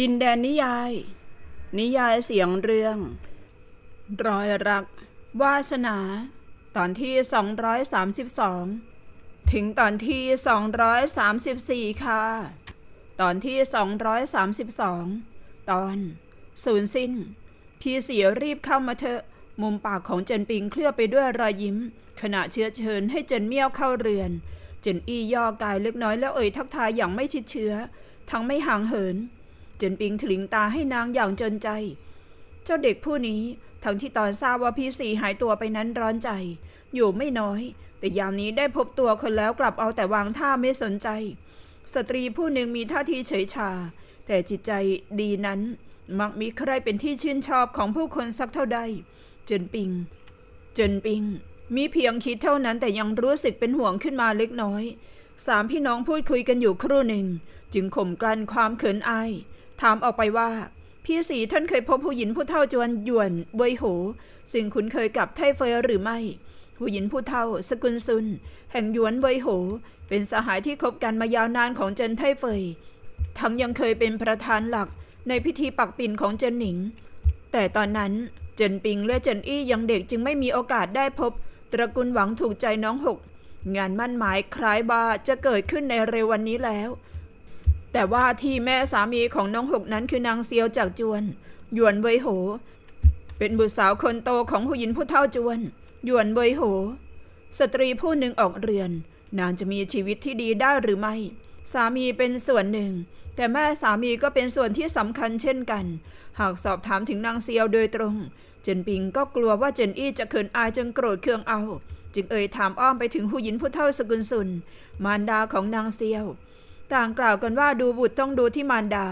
ดินแดนนิยาย นิยายเสียงเรื่อง รอยรักวาสนา ตอนที่ 232 ถึงตอนที่ 234 ค่ะ ตอนที่ 232 ตอนสูญสิ้น พี่เสียรีบเข้ามาเถอะมุมปากของเจนปิงเคลือบไปด้วยรอยยิ้ม ขณะเชื้อเชิญให้เจนเมี่ยวเข้าเรือน เจนอี้ย่อกายเล็กน้อยแล้วเอ่ยทักทายอย่างไม่ชิดเชื้อ ทั้งไม่ห่างเหินจนปิงถลิงตาให้นางอย่างจนใจ เจ้าเด็กผู้นี้ทั้งที่ตอนทราบว่าพี่สีหายตัวไปนั้นร้อนใจ อยู่ไม่น้อย แต่ยามนี้ได้พบตัวคนแล้วกลับเอาแต่วางท่าไม่สนใจ สตรีผู้หนึ่งมีท่าทีเฉยชา แต่จิตใจดีนั้นมักมีใครเป็นที่ชื่นชอบของผู้คนสักเท่าใดเจนปิงเจนปิง มีเพียงคิดเท่านั้นแต่ยังรู้สึกเป็นห่วงขึ้นมาเล็กน้อย สามพี่น้องพูดคุยกันอยู่ครู่หนึ่งจึงข่มกลั้นความเขินอายถามออกไปว่า พี่สีท่านเคยพบผู้หญิงผู้เฒ่าจวนหยวนเวยโหซึ่งคุณเคยกับไทเฟยหรือไม่ ผู้หญิงผู้เฒ่า สกุลซุน แห่งหยวนเวยโหเป็นสหายที่คบกันมายาวนานของเจนไทเฟย ทั้งยังเคยเป็นประธานหลักในพิธีปักปิ่นของเจนหนิง แต่ตอนนั้น เจนปิงและ เจนอี้ยังเด็กจึงไม่มีโอกาสได้พบ ตระกูลหวังถูกใจน้องหกงานมั่นหมายคล้ายบาจะเกิดขึ้นในเร็ววันนี้แล้วแต่ว่าที่แม่สามีของน้องหกนั้นคือนางเซียวจากจวน หยวนเวยโห เป็นบุตรสาวคนโตของผู้หญิงผู้เฒ่าจวนหยวนเวยโห สตรีผู้หนึ่งออกเรือน นางจะมีชีวิตที่ดีได้หรือไม่ สามีเป็นส่วนหนึ่ง แต่แม่สามีก็เป็นส่วนที่สำคัญเช่นกัน หากสอบถามถึงนางเซียวโดยตรงเจนปิงก็กลัวว่าเจนอี้จะเขินอายจนโกรธเคืองเอา จึงเอ่ยถามอ้อมไปถึงผู้หญิงผู้เฒ่าสกุลสุนมารดาของนางเซียวต่างกล่าวกันว่าดูบุตรต้องดูที่มารดา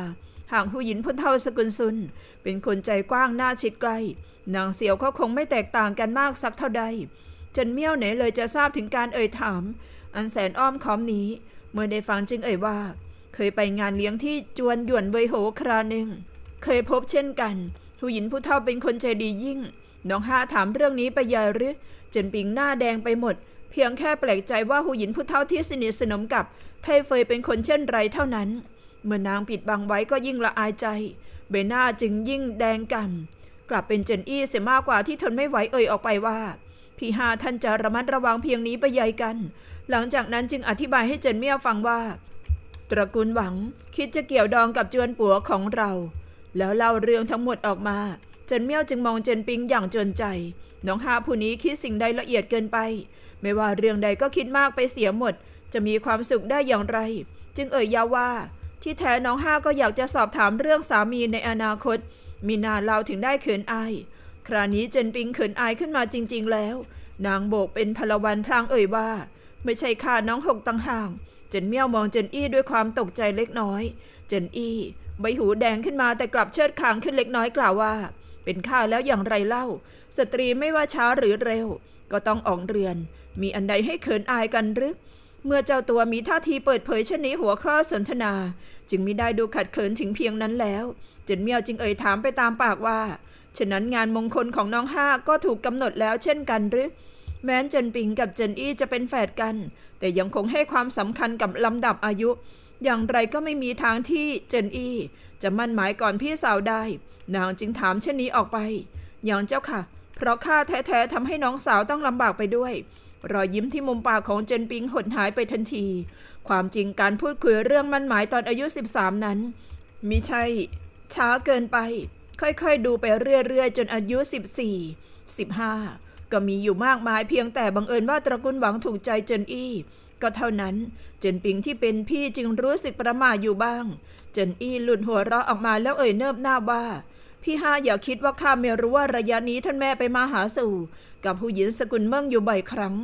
ห่างหูหยินพ้นเท่าสกุลซุน เป็นคนใจกว้างหน้าชิดใกล้นางเสียวก็คงไม่แตกต่างกันมากสักเท่าใดเจนเมี่ยวไหนเลยจะทราบถึงการเอ่ยถาม อันแสนอ้อมค้อมนี้ เมื่อได้ฟังจึงเอ่ยว่า เคยไปงานเลี้ยงที่จวนหยวนเบยโหคราหนึ่ง เคยพบเช่นกันหูหยินผู้เท่าเป็นคนใจดียิ่ง น้องห้าถามเรื่องนี้ไปยายหรือเจนปิงหน้าแดงไปหมด เพียงแค่แปลกใจว่าหูหยินผู้เท่าที่สนิทสนมกับพทเฟยเป็นคนเช่นไรเท่านั้น เมื่อนาง ปิดบังไว้ก็ยิ่งละอายใจ เบหน้าจึงยิ่งแดงกำ่ำกลับเป็นเจนอี้เสียมากกว่าที่ทนไม่ไหวเอ่ยออกไปว่า พี่ฮาท่านจะระมัดระวังเพียงนี้ไปใหญ่กัน หลังจากนั้นจึงอธิบายให้เจนเมียฟังว่า ตระกูลหวังคิดจะเกี่ยวดองกับจวนปัวของเรา แล้วเล่าเรื่องทั้งหมดออกมา เจนเมียวจึงมองเจนปิงอย่างจนใจ น้องฮาผู้นี้คิดสิ่งใดละเอียดเกินไป ไม่ว่าเรื่องใดก็คิดมากไปเสียหมดจะมีความสุขได้อย่างไร จึงเอ่ยยาว่า ที่แท้น้องห้าก็อยากจะสอบถามเรื่องสามีในอนาคต มีนาเราถึงได้เขินอาย คราวนี้เจนปิงเขินอายขึ้นมาจริง ๆ แล้ว นางโบกเป็นพลวันพลางเอ่ยว่า ไม่ใช่ข้าน้องหกตังห่างเจนเมี่ยวมองเจนอี้ด้วยความตกใจเล็กน้อย เจนอี้ ใบหูแดงขึ้นมาแต่กลับเชิดคางขึ้นเล็กน้อยกล่าวว่า เป็นข้าแล้วอย่างไรเล่า สตรีไม่ว่าช้าหรือเร็ว ก็ต้องออกเรือน มีอันใดให้เขินอายกันหรือเมื่อเจ้าตัวมีท่าทีเปิดเผยเช่นนี้หัวข้อสนทนาจึงมิได้ดูขัดเขินถึงเพียงนั้นแล้ว เจนเมียวจึงเอ่ยถามไปตามปากว่า ฉะนั้นงานมงคลของน้องห้าก็ถูกกำหนดแล้วเช่นกันหรือ แม้นเจนปิงกับเจนอี้จะเป็นแฝดกัน แต่ยังคงให้ความสำคัญกับลำดับอายุ อย่างไรก็ไม่มีทางที่เจนอี้จะมั่นหมายก่อนพี่สาวได้นางจึงถามเช่นนี้ออกไปอย่างเจ้าค่ะ เพราะข้าแท้ๆทำให้น้องสาวต้องลำบากไปด้วยรอยยิ้มที่มุมปากของเจนปิงหดหายไปทันที ความจริงการพูดคุยเรื่องมั่นหมายตอนอายุ 13 นั้น มิใช่ ช้าเกินไป ค่อยๆดูไปเรื่อยๆจนอายุ 14 15 ก็มีอยู่มากมายเพียงแต่บังเอิญว่าตระกูลหวังถูกใจเจนอี้ก็เท่านั้น เจนปิงที่เป็นพี่จึงรู้สึกประมาอยู่บ้าง เจนอี้หลุดหัวเราะออกมาแล้วเอ่ยเนิบหน้าว่า พี่ห้าอย่าคิดว่าข้าไม่รู้ว่าระยะนี้ท่านแม่ไปมาหาสู่กับผู้หญิงสกุลเมืองอยู่บ่อยครั้ง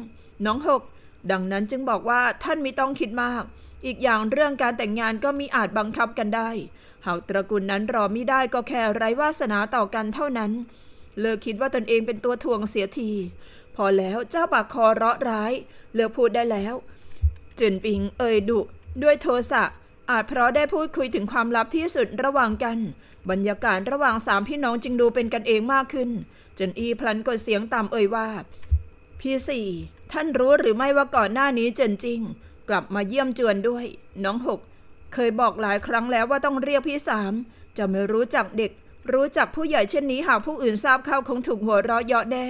น้องหกดังนั้นจึงบอกว่าท่านไม่ต้องคิดมาก อีกอย่างเรื่องการแต่งงานก็มีอาจบังคับกันได้ หากตระกูลนั้นรอไม่ได้ก็แค่ไร้วาสนาต่อกันเท่านั้นเลิกคิดว่าตนเองเป็นตัวทวงเสียที พอแล้วเจ้าปากคอเราะร้ายเลิกพูดได้แล้วจินปิงเอ่ยดุ ด้วยโทสะอาจเพราะได้พูดคุยถึงความลับที่สุดระหว่างกัน บรรยากาศระหว่างสามพี่น้องจึงดูเป็นกันเองมากขึ้นจนอีพลันกดเสียงตามเอ่ยว่า พี่สี่ท่านรู้หรือไม่ว่าก่อนหน้านี้เจนจริงกลับมาเยี่ยมเจือนด้วยน้องหกเคยบอกหลายครั้งแล้วว่าต้องเรียกพี่สามจะไม่รู้จักเด็ก รู้จักผู้ใหญ่เช่นนี้หากผู้อื่นทราบเข้าคงถูกหัวเราะเยาะแน่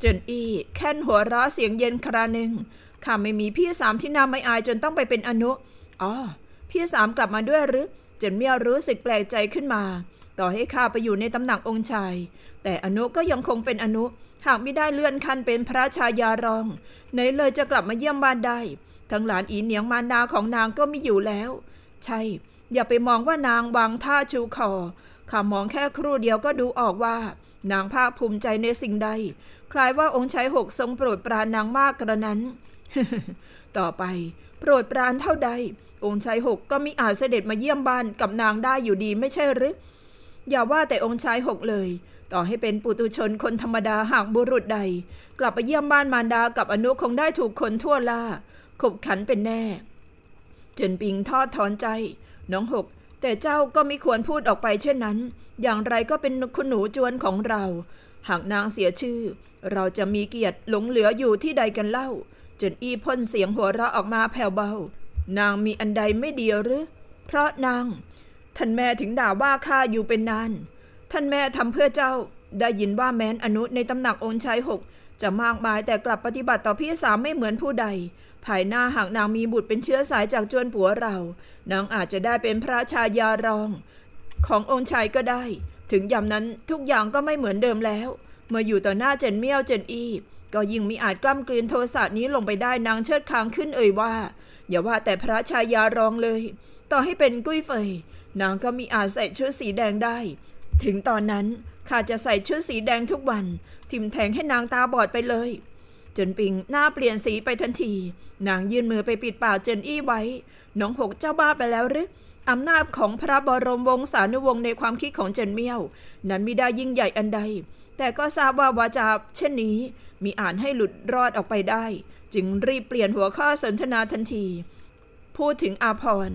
เจนอีแค่นหัวเราะเสียงเย็นคราหนึ่งข้าไม่มีพี่สามที่นำาไม่อายจนต้องไปเป็นอนุอ๋อพี่สามกลับมาด้วยหรือเจนเมียรู้สึกแปลกใจขึ้นมาต่อให้ข้าไปอยู่ในตำหนักองค์ชาย แต่อนุก็ยังคงเป็นอนุ หากไม่ได้เลื่อนขั้นเป็นพระชายารองไหนเลยจะกลับมาเยี่ยมบ้านได้ ทั้งหลานอีเหนียงมานาของนางก็ไม่อยู่แล้ว ใช่ อย่าไปมองว่านางวางท่าชูคอ ข้ามองแค่ครู่เดียวก็ดูออกว่า นางภาคภูมิใจในสิ่งใด คล้ายว่าองค์ชายหกทรงโปรดปรานนางมากกระนั้น ต่อไป โปรดปรานเท่าใด องค์ชายหกก็มิอาจเสด็จมาเยี่ยมบ้านกับนางได้อยู่ดีไม่ใช่หรืออย่าว่าแต่องค์ชายหกเลย ต่อให้เป็นปุตุชนคนธรรมดาห่างบุรุษใด กลับไปเยี่ยมบ้านมารดากับอนุคงได้ถูกคนทั่วล่าขบขันเป็นแน่เจินปิงทอดถอนใจ น้องหกแต่เจ้าก็ไม่ควรพูดออกไปเช่นนั้น อย่างไรก็เป็นคุณหนูจวนของเราหากนางเสียชื่อ เราจะมีเกียรติหลงเหลืออยู่ที่ใดกันเล่าเจินอี้พ่นเสียงหัวเราะออกมาแผ่วเบานางมีอันใดไม่ดีหรือเพราะนางท่านแม่ถึงด่าว่าข้าอยู่เป็นนาน ท่านแม่ทำเพื่อเจ้า ได้ยินว่าแม้นอนุในตำหนักองค์ชายหกจะมากมายแต่กลับปฏิบัติต่อพี่สาวไม่เหมือนผู้ใด ภายหน้าหากนางมีบุตรเป็นเชื้อสายจากจวนผัวเรา นางอาจจะได้เป็นพระชายารอง ขององค์ชายก็ได้ ถึงยามนั้นทุกอย่างก็ไม่เหมือนเดิมแล้ว เมื่ออยู่ต่อหน้าเจนเมี่ยวเจนอีก็ยิ่งมิอาจกล้ำกลืนโทสะนี้ลงไปได้นางเชิดคางขึ้นเอ่ยว่า อย่าว่าแต่พระชายารองเลย ต่อให้เป็นกุ้ยเฟยนางก็มีอาจใส่ชุดสีแดงได้ ถึงตอนนั้นข้าจะใส่ชุดสีแดงทุกวัน ทิมแทงให้นางตาบอดไปเลย จนปิงหน้าเปลี่ยนสีไปทันทีนางยื่นมือไปปิดปากเจนอี้ไว้น้องหกเจ้าบ้าไปแล้วหรืออำนาจของพระบรมวงศานุวงศ์ในความคิดของเจนเมี่ยว นั้นมิได้ยิ่งใหญ่อันใด แต่ก็ทราบว่าวาจาเช่นนี้มีอ่านให้หลุดรอดออกไปได้ จึงรีบเปลี่ยนหัวข้อสนทนาทันที พูดถึงอาพร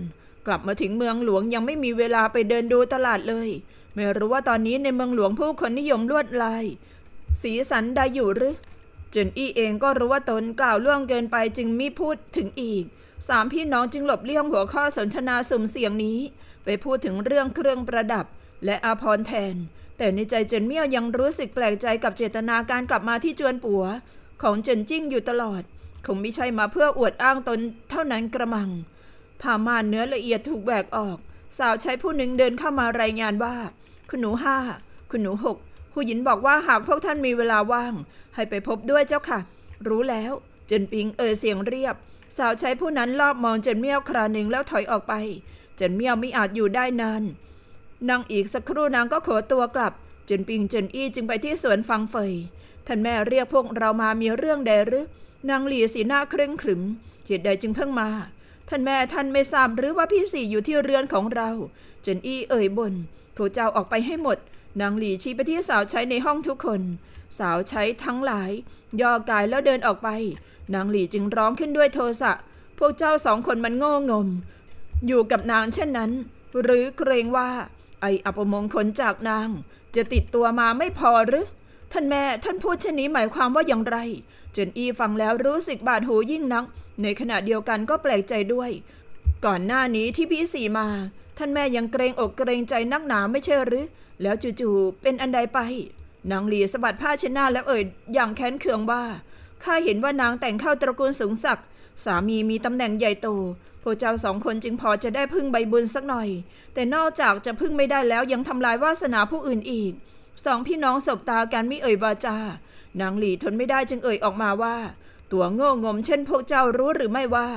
กลับมาถึงเมืองหลวงยังไม่มีเวลาไปเดินดูตลาดเลย ไม่รู้ว่าตอนนี้ในเมืองหลวงผู้คนนิยมลวดลายสีสันใดอยู่หรือเจนอี้เองก็รู้ว่าตนกล่าวล่วงเกินไปจึงไม่พูดถึงอีก สามพี่น้องจึงหลบเลี่ยงหัวข้อสนทนาสุ่มเสียงนี้ ไปพูดถึงเรื่องเครื่องประดับ และอาพรแทน แต่ในใจเจนเมี่ยวยังรู้สึกแปลกใจกับเจตนาการกลับมาที่จวนปัวของเจนจิ้งอยู่ตลอด คงไม่ใช่มาเพื่ออวดอ้างตนเท่านั้นกระมังผ้าม่านเนื้อละเอียดถูกแบกออก สาวใช้ผู้หนึ่งเดินเข้ามารายงานว่าคุณหนูห้า คุณหนูหกผู้หญินบอกว่าหากพวกท่านมีเวลาว่างให้ไปพบด้วยเจ้าค่ะ รู้แล้วเจนปิงเอ่ยเสียงเรียบ สาวใช้ผู้นั้นรอบมองเจนเมี่ยวคราหนึ่งแล้วถอยออกไปเจนเมี่ยวไม่อาจอยู่ได้นานนางอีกสักครู่นางก็ขอตัวกลับเจนปิงเจนอี้จึงไปที่สวนฟังเฟยท่านแม่เรียกพวกเรามามีเรื่องใดหรือนางหลีสีหน้าเคร่งขรึม เหตุใดจึงเพิ่งมาท่านแม่ท่านไม่ทราบหรือว่าพี่สี่อยู่ที่เรือนของเรา เจนอี้เอ่ยบนพูกเจ้าออกไปให้หมด นางหลีชี้ไปที่สาวใช้ในห้องทุกคน สาวใช้ทั้งหลาย ย่อกายแล้วเดินออกไป นางหลีจึงร้องขึ้นด้วยโทสะ พวกเจ้าสองคนมันโง่งมอยู่กับนางเช่นนั้น หรือเกรงว่า ไออัปมงคลจากนางจะติดตัวมาไม่พอหรือ ท่านแม่ท่านพูดเช่นนี้หมายความว่าอย่างไร เจนอีฟังแล้วรู้สึกบาดหูยิ่งนักในขณะเดียวกันก็แปลกใจด้วย ก่อนหน้านี้ที่พี่สีมา ท่านแม่ยังเกรงอกเกรงใจนักหนาไม่ใช่หรือแล้วจู่ๆเป็นอันใดไปนางหลีสะบัดผ้าเช็ดหน้าแล้วเอ่ย อย่างแค้นเคืองว่าข้าเห็นว่านางแต่งเข้าตระกูลสูงศักดิ์สามีมีตำแหน่งใหญ่โตพวกเจ้าสองคนจึงพอจะได้พึ่งใบบุญสักหน่อย แต่นอกจากจะพึ่งไม่ได้แล้วยังทำลายวาสนาผู้อื่นอีกสองพี่น้องสบตากันไม่เอ่ยวาจานางหลีทนไม่ได้จึงเอ่ยออกมาว่าตัวโง่งมเช่นพวกเจ้ารู้หรือไม่ว่า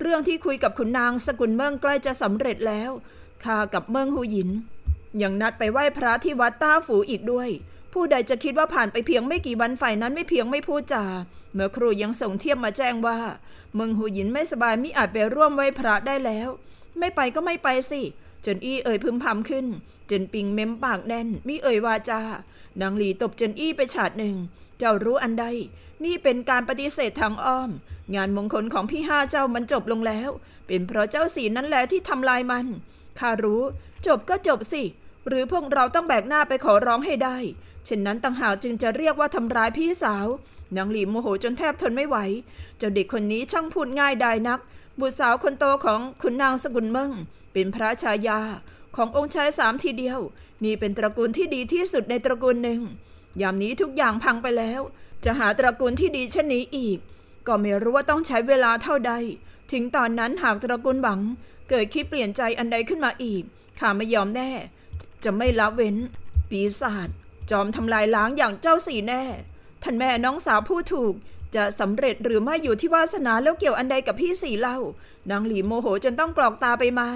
เรื่องที่คุยกับคุณนางสกุลเมืองใกล้จะสำเร็จแล้วข้ากับเมืองหูหยิน ยังนัดไปไหว้พระที่วัดต้าฝูอีกด้วย ผู้ใดจะคิดว่าผ่านไปเพียงไม่กี่วันฝ่ายนั้นไม่เพียงไม่พูดจา เมื่อครูยังส่งเทียบมาแจ้งว่า เมืองหูหยินไม่สบายมิอาจไปร่วมไหว้พระได้แล้ว ไม่ไปก็ไม่ไปสิ จนอี้เอ่ยพึมพำขึ้น จนปิงเม้มปากแน่นมิเอ่ยวาจานางหลีตบจนอี้ไปฉาดหนึ่งเจ้ารู้อันใด นี่เป็นการปฏิเสธทางอ้อม งานมงคลของพี่ห้าเจ้ามันจบลงแล้ว เป็นเพราะเจ้าสีนั้นแหละที่ทำลายมัน ข้ารู้ จบก็จบสิ หรือพวกเราต้องแบกหน้าไปขอร้องให้ได้ เช่นนั้นต่างหากจึงจะเรียกว่าทำร้ายพี่สาวนางหลีโมโหจนแทบทนไม่ไหว เจ้าเด็กคนนี้ช่างพูดง่ายดายนัก บุตรสาวคนโตของคุณนางสกุลเมืองเป็นพระชายาขององค์ชายสามทีเดียว นี่เป็นตระกูลที่ดีที่สุดในตระกูลหนึ่งยามนี้ทุกอย่างพังไปแล้ว จะหาตระกูลที่ดีเช่นนี้อีก ก็ไม่รู้ว่าต้องใช้เวลาเท่าใด ถึงตอนนั้นหากตระกูลหวัง เกิดคิดเปลี่ยนใจอันใดขึ้นมาอีกข้าไม่ยอมแน่ จะไม่ละเว้น ปีศาจจอมทำลายล้างอย่างเจ้าสีแน่ ท่านแม่น้องสาวผู้ถูกจะสำเร็จหรือไม่อยู่ที่วาสนาแล้วเกี่ยวอันใดกับพี่สีเล่านางหลีโมโหจนต้องกรอกตาไปมา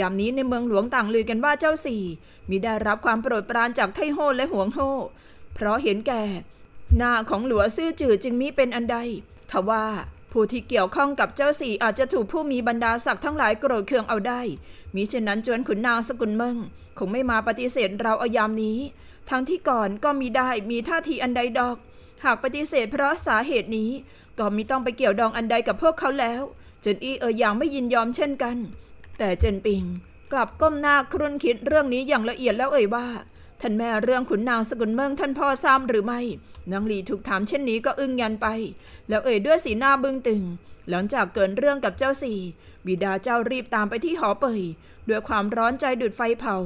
ยามนี้ในเมืองหลวงต่างลือกันว่าเจ้าสี่มิได้รับความโปรดปรานจากไทโฮและหวงโฮเพราะเห็นแก่หน้าของหลัวซื่อจือจึงมิเป็นอันใด ทว่าผู้ที่เกี่ยวข้องกับเจ้าสี่อาจจะถูกผู้มีบรรดาศักดิ์ทั้งหลายโกรธเคืองเอาได้ มิเช่นนั้นจวนขุนนางสกุลเมืองคงไม่มาปฏิเสธเราอายามนี้ ทั้งที่ก่อนก็มีได้มีท่าทีอันใดดอก หากปฏิเสธ เพราะสาเหตุนี้ก็มิต้องไปเกี่ยวดองอันใดกับพวกเขาแล้ว เจนอี้เออย่างไม่ยินยอมเช่นกัน แต่เจนปิงกลับก้มหน้าครุ่นคิดเรื่องนี้อย่างละเอียดแล้วเอ่ยว่าท่านแม่เรื่องขุนนางสกุลเมืองท่านพ่อทราบหรือไม่นางลีถูกถามเช่นนี้ก็อึ้งยันไป แล้วเอ่ยด้วยสีหน้าบึ้งตึงหลังจากเกินเรื่องกับเจ้าสี่บิดาเจ้ารีบตามไปที่หอเปยด้วยความร้อนใจดุดไฟเผา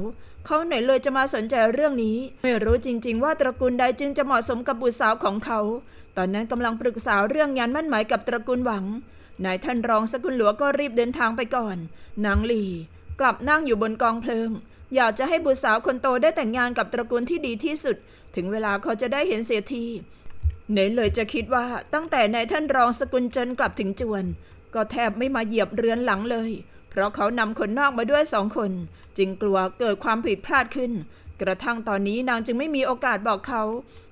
เขาไหนเลยจะมาสนใจเรื่องนี้ไม่รู้จริงๆ ว่าตระกูลใดจึงจะเหมาะสมกับบุตรสาวของเขา ตอนนั้นกำลังปรึกษาเรื่องงานมั่นหมายกับตระกูลหวังนายท่านรองสกุลหลวงก็รีบเดินทางไปก่อนนางลีกลับนั่งอยู่บนกองเพลิงอยากจะให้บุตรสาวคนโตได้แต่งงานกับตระกูลที่ดีที่สุด ถึงเวลาเขาจะได้เห็นเสียทีเนยเลยจะคิดว่าตั้งแต่นายท่านรองสกุลเจินกลับถึงจวน ก็แทบไม่มาเหยียบเรือนหลังเลย เพราะเขานำคนนอกมาด้วยสองคน จึงกลัวเกิดความผิดพลาดขึ้น กระทั่งตอนนี้นางจึงไม่มีโอกาสบอกเขา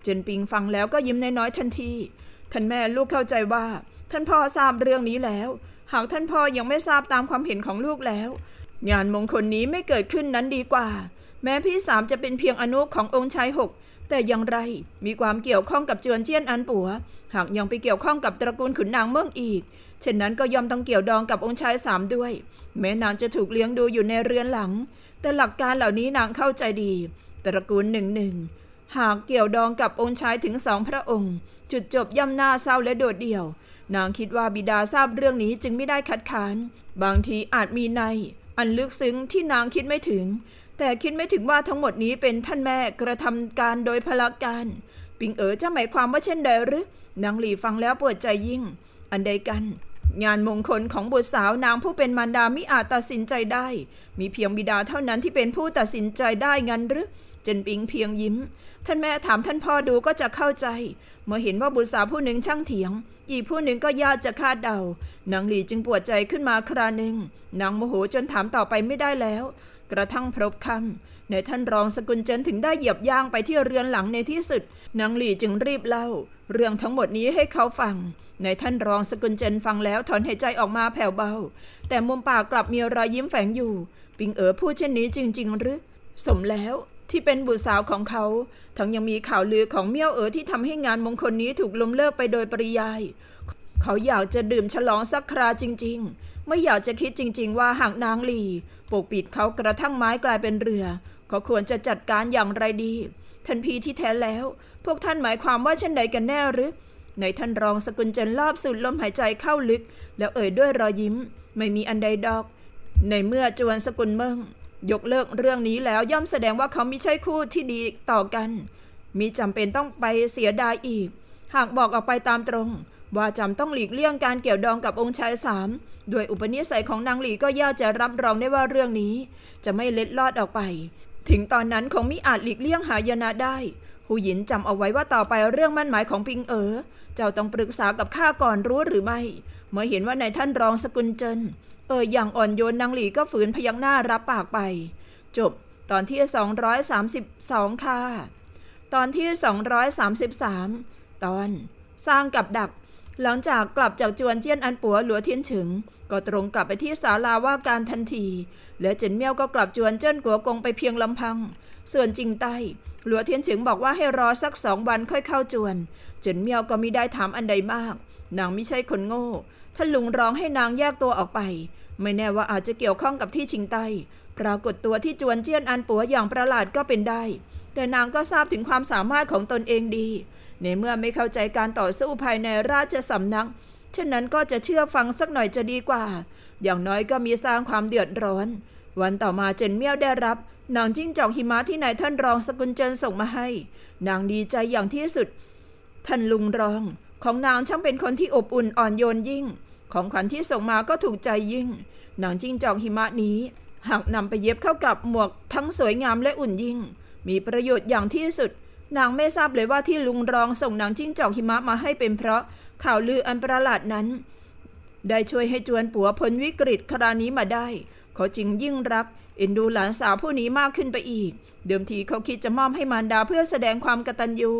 เจนปิงฟังแล้วก็ยิ้มน้อยๆทันทีท่านแม่ลูกเข้าใจว่า ท่านพ่อทราบเรื่องนี้แล้ว หากท่านพ่อยังไม่ทราบตามความเห็นของลูกแล้วงานมงคลนี้ไม่เกิดขึ้นนั้นดีกว่า แม้พี่สามจะเป็นเพียงอนุขององค์ชายหกแต่อย่างไรมีความเกี่ยวข้องกับจวนเจี้ยนอันปัว หากยังไปเกี่ยวข้องกับตระกูลขุนนางเมืองอีก เช่นนั้นก็ยอมต้องเกี่ยวดองกับองค์ชายสามด้วย แม้นางจะถูกเลี้ยงดูอยู่ในเรือนหลัง แต่หลักการเหล่านี้นางเข้าใจดี ตระกูลหนึ่งหนึ่ง หากเกี่ยวดองกับองค์ชายถึงสองพระองค์ จุดจบย่ำหน้าเศร้าและโดดเดี่ยว นางคิดว่าบิดาทราบเรื่องนี้จึงไม่ได้คัดค้าน บางทีอาจมีในอันลึกซึ้งที่นางคิดไม่ถึง แต่คิดไม่ถึงว่าทั้งหมดนี้เป็นท่านแม่กระทำการโดยพลัการ ปิงเอ๋อจะหมายความว่าเช่นใดหรือนางหลีฟังแล้วปวดใจยิ่ง อันใดกัน งานมงคลของบุตรสาวนางผู้เป็นมารดามิอาจตัดสินใจได้ มีเพียงบิดาเท่านั้นที่เป็นผู้ตัดสินใจได้งั้นหรือเจนปิงเพียงยิ้ม ท่านแม่ถามท่านพ่อดูก็จะเข้าใจเมื่อเห็นว่าบุตรสาวผู้หนึ่งช่างเถียง อีกผู้หนึ่งก็ยากจะคาดเดา นางหลีจึงปวดใจขึ้นมาคราหนึ่งนางโมโหจนถามต่อไปไม่ได้แล้ว กระทั่งพบคำในท่านรองสกุลเจนถึงได้เหยียบย่างไปที่เรือนหลังในที่สุดนางหลี่จึงรีบเล่า เรื่องทั้งหมดนี้ให้เขาฟัง ในท่านรองสกุลเจนฟังแล้วถอนหายใจออกมาแผ่วเบา แต่มุมปากกลับมีรอยยิ้มแฝงอยู่ ปิงเอ๋อพูดเช่นนี้จริงๆหรือสมแล้วที่เป็นบุตรสาวของเขา ทั้งยังมีข่าวลือของเมี่ยวเอ๋อที่ทำให้งานมงคลนี้ถูกล้มเลิกไปโดยปริยาย เขาอยากจะดื่มฉลองสักคราจริงๆ ไม่อยากจะคิดจริงๆว่าหากนางหลีปกปิดเขากระทั่งไม้กลายเป็นเรือ เขาควรจะจัดการอย่างไรดี ท่านพีที่แท้แล้ว พวกท่านหมายความว่าเช่นใดกันแน่หรือ ในท่านรองสกุลเจนลอบสูดลมหายใจเข้าลึก แล้วเอ่ยด้วยรอยยิ้ม ไม่มีอันใดดอก ในเมื่อจวนสกุลเมืงยกเลิกเรื่องนี้แล้วย่อมแสดงว่าเขาไม่ใช่คู่ที่ดีต่อกัน มีจำเป็นต้องไปเสียดายอีก หากบอกออกไปตามตรงว่าจำต้องหลีกเลี่ยงการเกี่ยวดองกับองค์ชายสามด้วยอุปนิสัยของนางหลีก็ย่อจะรับรองได้ว่าเรื่องนี้จะไม่เล็ดลอดออกไป ถึงตอนนั้นคงมิอาจหลีกเลี่ยงหายนะได้หูหยินจำเอาไว้ว่าต่อไปเรื่องมั่นหมายของปิงเอ๋อเจ้าต้องปรึกษากับข้าก่อนรู้หรือไม่ เมื่อเห็นว่านายท่านรองสกุลเจินเอ่ยอย่างอ่อนโยนนางหลีก็ฝืนพยักหน้ารับปากไป จบ ตอนที่ 232 ค่ะ ตอนที่ 233 ตอน สร้างกับดัก หลังจากกลับจากจวนเจี้ยนอันปัวหลัวเทียนถึงก็ตรงกลับไปที่ศาลาว่าการทันทีเหละเจินเมี่ยวก็กลับจวนเจิ้นกัวกงไปเพียงลำพัง ส่วนจริงใต้ หลัวเทียนถึงบอกว่าให้รอสักสองวันค่อยเข้าจวน เจินเมี่ยวก็มิได้ถามอันใดมากนางไม่ใช่คนโง่ถ้าลุงร้องให้นางแยกตัวออกไปไม่แน่ว่าอาจจะเกี่ยวข้องกับที่ชิงไตปรากฏตัวที่จวนเจี้ยนอันปัวอย่างประหลาดก็เป็นได้ แต่นางก็ทราบถึงความสามารถของตนเองดี ในเมื่อไม่เข้าใจการต่อสู้ภายในราชสำนักเช่นนั้นก็จะเชื่อฟังสักหน่อยจะดีกว่า อย่างน้อยก็มีสร้างความเดือดร้อน วันต่อมาเจนเมี่ยวได้รับ นางจิ้งจอกหิมะที่นายท่านรองสกุลเจนส่งมาให้ นางดีใจอย่างที่สุดท่านลุงรอง ของนางช่างเป็นคนที่อบอุ่นอ่อนโยนยิ่งของขวัญที่ส่งมาก็ถูกใจยิ่ง หนังจิ้งจอกหิมะนี้หากนำไปเย็บเข้ากับหมวกทั้งสวยงามและอุ่นยิ่ง มีประโยชน์อย่างที่สุด นางไม่ทราบเลยว่าที่ลุงรองส่งหนังจิ้งจอกหิมะมาให้เป็นเพราะข่าวลืออันประหลาดนั้น ได้ช่วยให้จวนปัวพ้นวิกฤตคราวนี้มาได้ เขาจึงยิ่งรักเอ็นดูหลานสาวผู้นี้มากขึ้นไปอีก เดิมทีเขาคิดจะมอบให้มารดาเพื่อแสดงความกตัญญู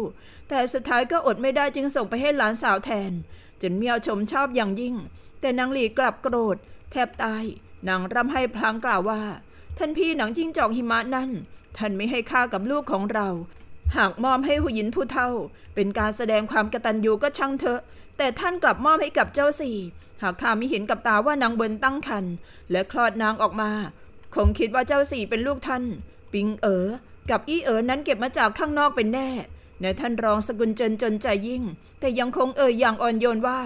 แต่สุดท้ายก็อดไม่ได้จึงส่งไปให้หลานสาวแทนจนเมียวชมชอบอย่างยิ่ง แต่นางหลีกลับโกรธ แทบตายนางร่ำให้พลางกล่าวว่า ท่านพี่หนังจิ้งจอกหิมะนั่นท่านไม่ให้ค่ากับลูกของเราหากมอมให้หุยินผู้เท่า เป็นการแสดงความกตัญญูก็ช่างเถอะ แต่ท่านกลับมอบให้กับเจ้าสี่ หากข้าไม่เห็นกับตาว่านางเบินตั้งคัน และคลอดนางออกมา คงคิดว่าเจ้าสี่เป็นลูกท่าน ปิงเอ๋อกับอี้เอ๋อนั้นเก็บมาจากข้างนอกเป็นแน่นายท่านรองสกุลเจินจนใจยิ่ง แต่ยังคงเอ่ยอย่างอ่อนโยนว่า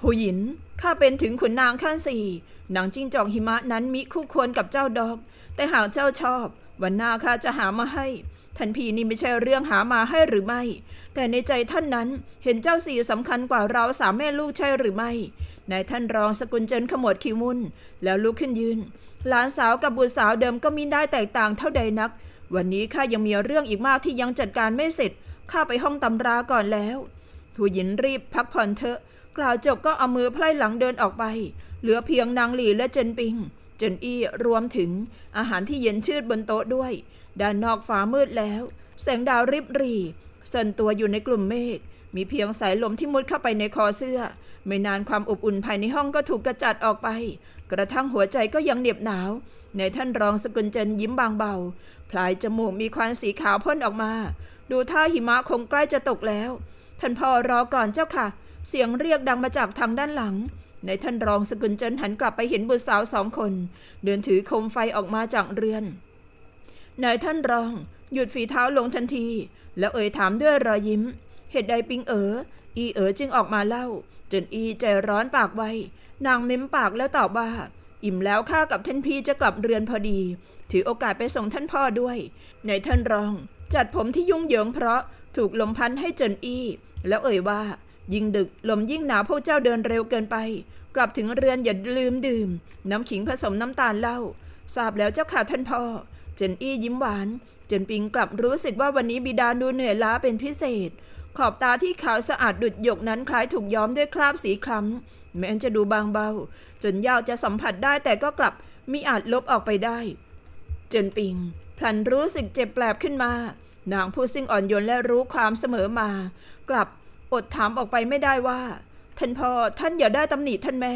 หูหยินข้าเป็นถึงขุนนางขั้นสี่หนังจิ้งจอกหิมะนั้นมิคู่ควรกับเจ้าดอก แต่หากเจ้าชอบ วันหน้าข้าจะหามาให้ ท่านพี่นี่ไม่ใช่เรื่องหามาให้หรือไม่ แต่ในใจท่านนั้นเห็นเจ้าสี่สำคัญกว่าเราสามแม่ลูกใช่หรือไม่ นายท่านรองสกุลเจินขมวดคิ้วมุนแล้วลุกขึ้นยืน หลานสาวกับบุตรสาวเดิมก็มิได้แตกต่างเท่าใดนัก วันนี้ข้ายังมีเรื่องอีกมากที่ยังจัดการไม่เสร็จข้าไปห้องตำราก่อนแล้วทูหยินรีบพักผ่อนเถอะ กล่าวจบก็เอามือไพล่หลังเดินออกไป เหลือเพียงนางหลี่และเจนปิง เจนอี้รวมถึงอาหารที่เย็นชืดบนโต๊ะด้วย ด้านนอกฟ้ามืดแล้ว แสงดาวริบรีส่นตัวอยู่ในกลุ่มเมฆ มีเพียงสายลมที่มุดเข้าไปในคอเสื้อ ไม่นานความอบอุ่นภายในห้องก็ถูกกระจัดออกไป กระทั่งหัวใจก็ยังเหน็บหนาวในท่านรองสกุลเจนยิ้มบางเบาพลายจมูกมีควันสีขาวพ่นออกมาดูท่าหิมะคงใกล้จะตกแล้ว ท่านพ่อรอก่อนเจ้าค่ะ เสียงเรียกดังมาจากทางด้านหลัง ในท่านรองสกุลเจินหันกลับไปเห็นบุตรสาวสองคนเดินถือโคมไฟออกมาจากเรือนนายท่านรอง หยุดฝีเท้าลงทันที แล้วเอ่ยถามด้วยรอยยิ้ม เหตุใดปิงเอ๋อ อีเอ๋อจึงออกมาเล่า จนอีใจร้อนปากไวนางเม้มปากแล้วตอบว่าอิ่มแล้วข้ากับท่านพี่จะกลับเรือนพอดี ถือโอกาสไปส่งท่านพ่อด้วยในท่านรองจัดผมที่ยุ่งเหยิงเพราะ ถูกลมพัดให้เจนอี้ แล้วเอ่ยว่า ยิ่งดึก ลมยิ่งหนาวพวกเจ้าเดินเร็วเกินไป กลับถึงเรือนอย่าลืมดื่ม น้ำขิงผสมน้ำตาลเล่าทราบแล้วเจ้าค่ะท่านพ่อ เจนอี้ยิ้มหวาน เจนปิงกลับรู้สึกว่าวันนี้บิดาดูเหนื่อยล้าเป็นพิเศษ ขอบตาที่ขาวสะอาดดุดหยกนั้นคล้ายถูกย้อมด้วยคราบสีคล้ำแม้จะดูบางเบาจนยากจะสัมผัสได้แต่ก็กลับมิอาจลบออกไปได้เจนปิงพลันรู้สึกเจ็บแปลบขึ้นมา นางผู้ซึ่งอ่อนโยนและรู้ความเสมอมา กลับอดถามออกไปไม่ได้ว่า ท่านพ่อท่านอย่าได้ตำหนิท่านแม่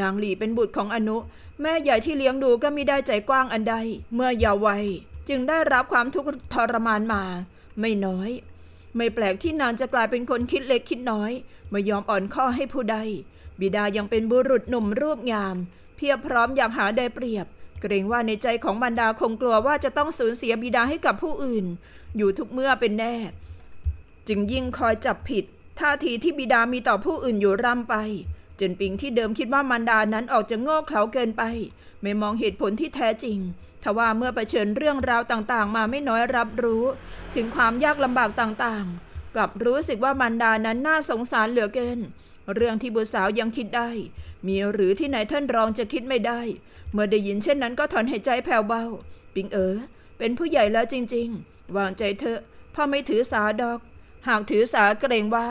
นางหลีเป็นบุตรของอนุ แม่ใหญ่ที่เลี้ยงดูก็มิได้ใจกว้างอันใด เมื่อเยาว์วัยจึงได้รับความทุกข์ทรมานมา ไม่น้อย ไม่แปลกที่นางจะกลายเป็นคนคิดเล็กคิดน้อย ไม่ยอมอ่อนข้อให้ผู้ใด บิดายังเป็นบุรุษหนุ่มรูปงาม เพียบพร้อมอยากหาได้เปรียบเกรงว่าในใจของมันดาคงกลัวว่าจะต้องสูญเสียบิดาให้กับผู้อื่น อยู่ทุกเมื่อเป็นแน่จึงยิ่งคอยจับผิด ท่าทีที่บิดามีต่อผู้อื่นอยู่ร่ำไป จนปิงที่เดิมคิดว่ามันดานั้นออกจะโง่เขลาเกินไป ไม่มองเหตุผลที่แท้จริงทว่าเมื่อไปเชิญเรื่องราวต่างๆ มาไม่น้อยรับรู้ ถึงความยากลำบากต่างๆ กลับรู้สึกว่ามันดานั้นน่าสงสารเหลือเกิน เรื่องที่บุตรสาวยังคิดได้ มีหรือที่ไหนท่านรองจะคิดไม่ได้เมื่อได้ยินเช่นนั้นก็ถอนหายใจแผ่วเบา ปิงเอ๋อเป็นผู้ใหญ่แล้วจริงๆวางใจเถอะพ่อไม่ถือสาดอก หากถือสาเกรงว่า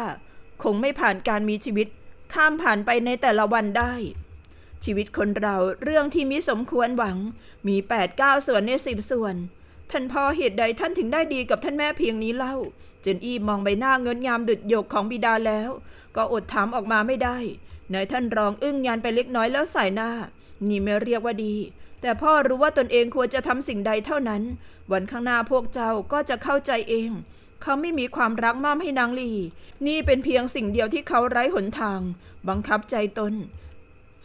คงไม่ผ่านการมีชีวิต ข้ามผ่านไปในแต่ละวันได้ ชีวิตคนเราเรื่องที่มิสมควรหวังมี8าส่วนในสิบส่วน ท่านพ่อเหตุใดท่านถึงได้ดีกับท่านแม่เพียงนี้เล่าเจนอี้มองใบหน้าเงินงามดุดหยกของบิดาแล้ว ก็อดถามออกมาไม่ได้นายท่านรองอึ้งยานไปเล็กน้อยแล้วสายหน้านี่ไม่เรียกว่าดี แต่พ่อรู้ว่าตนเองควรจะทำสิ่งใดเท่านั้น วันข้างหน้าพวกเจ้าก็จะเข้าใจเอง เขาไม่มีความรักมากให้นางลีนี่เป็นเพียงสิ่งเดียวที่เขาไร้หนทาง บังคับใจตน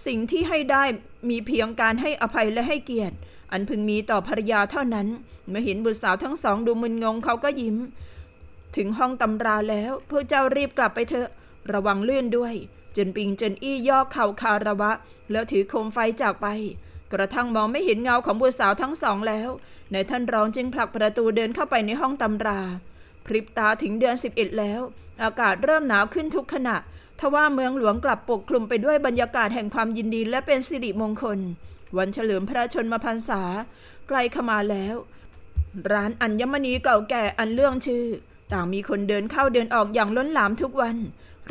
สิ่งที่ให้ได้มีเพียงการให้อภัยและให้เกียรติ อันพึงมีต่อภรรยาเท่านั้น เมื่อเห็นบุตรสาวทั้งสอง ดูมึนงงเขาก็ยิ้ม ถึงห้องตำราแล้วพวกเจ้ารีบกลับไปเถอะ ระวังลื่นด้วยเจนปิงเจนอี้ย่อเข่าคาระวะ แล้วถือโคมไฟจากไป กระทั่งมองไม่เห็นเงาของบุตรสาวทั้งสองแล้ว ในท่านรองจึงผลักประตูเดินเข้าไปในห้องตำรา พริบตาถึงเดือน 11 แล้ว อากาศเริ่มหนาวขึ้นทุกขณะทว่าเมืองหลวงกลับปกคลุมไปด้วยบรรยากาศแห่งความยินดีและเป็นสิริมงคล วันเฉลิมพระชนมพรรษา ใกล้เข้ามาแล้ว ร้านอัญมณีเก่าแก่อันเลื่องชื่อ ต่างมีคนเดินเข้าเดินออกอย่างล้นหลามทุกวัน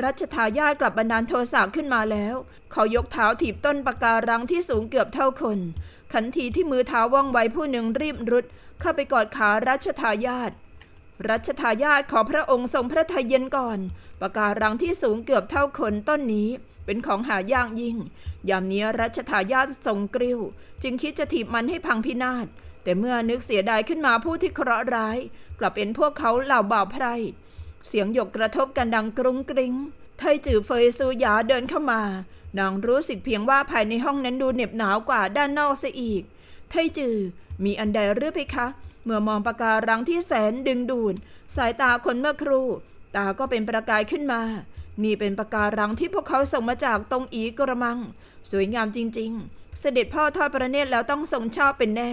รัชทายาทกลับบันดาลโทสะขึ้นมาแล้ว เขายกเท้าถีบต้นปะการังที่สูงเกือบเท่าคน ขันทีที่มือเท้าว่องไวผู้หนึ่งรีบรุดเข้าไปกอดขารัชทายาท รัชทายาทขอพระองค์ทรงพระทัยเย็นก่อน ปะการังที่สูงเกือบเท่าคนต้นนี้เป็นของหายากยิ่ง ยามนี้รัชทายาททรงกริ้ว จึงคิดจะถีบมันให้พังพินาศ แต่เมื่อนึกเสียดายขึ้นมาผู้ที่เคราะห์ร้าย กลับเป็นพวกเขาเหล่าบ่าวไพร่เสียงหยกกระทบกันดังกรุ้งกริ้งไทจือเฟยซูหยาเดินเข้ามานางรู้สึกเพียงว่าภายในห้องนั้นดูเหน็บหนาวกว่าด้านนอกซะอีก ไทจือมีอันใดหรือเพคะ เมื่อมองปะการังที่แสนดึงดูดสายตาคนเมื่อครู่ตาก็เป็นประกายขึ้นมา นี่เป็นปะการังที่พวกเขาส่งมาจากตรงอีกระมัง สวยงามจริงๆ เสด็จพ่อทอดพระเนตรแล้วต้องทรงชอบเป็นแน่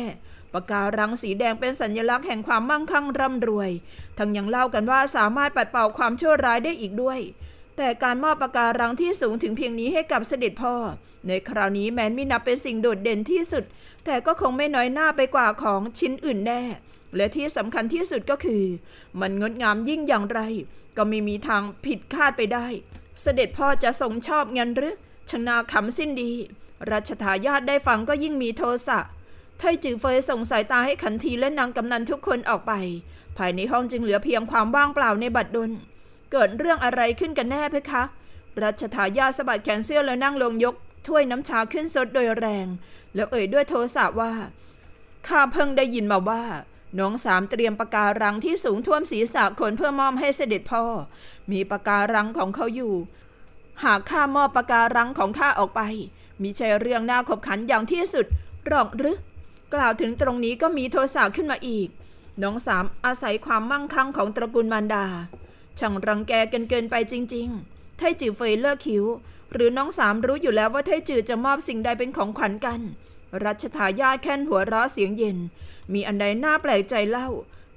ปากการังสีแดงเป็นสัญลักษณ์แห่งความมั่งคั่งร่ำรวย ทั้งยังเล่ากันว่าสามารถปัดเป่าความชั่วร้ายได้อีกด้วย แต่การมอบปากการังที่สูงถึงเพียงนี้ให้กับเสด็จพ่อ ในคราวนี้แม้นไม่นับเป็นสิ่งโดดเด่นที่สุด แต่ก็คงไม่น้อยหน้าไปกว่าของชิ้นอื่นแน่ และที่สำคัญที่สุดก็คือ มันงดงามยิ่งอย่างไรก็ไม่มีทางผิดคาดไปได้ เสด็จพ่อจะทรงชอบเงินหรือชนาคำสิ้นดีรัชทายาทได้ฟังก็ยิ่งมีโทสะไทจือเฟยส่งสายตาให้ขันทีและนางกำนันทุกคนออกไป ภายในห้องจึงเหลือเพียงความว่างเปล่าในบัดดล เกิดเรื่องอะไรขึ้นกันแน่เพคะ รัชทายาสะบัดแขนเสื้อแล้วนั่งลงยก ถ้วยน้ำชาขึ้นสดโดยแรง แล้วเอ่ยด้วยโทสะว่า ข้าเพิ่งได้ยินมาว่า น้องสามเตรียมปะการังที่สูงท่วมศีรษะคนเพื่อมอบให้เสด็จพ่อ มีปะการังของเขาอยู่ หากข้ามอบปะการังของข้าออกไปมีใช่เรื่องน่าขบขันอย่างที่สุดหรอกหรือกล่าวถึงตรงนี้ก็มีโทสะขึ้นมาอีก น้องสามอาศัยความมั่งคั่งของตระกูลมารดาช่างรังแกกันเกินไปจริงๆไทจือเฟยเลิกคิ้ว หรือน้องสามรู้อยู่แล้วว่าไทจือจะมอบสิ่งใดเป็นของขวัญกันรัชทายาแค้นหัวร้อเสียงเย็น มีอันใดน่าแปลกใจเล่า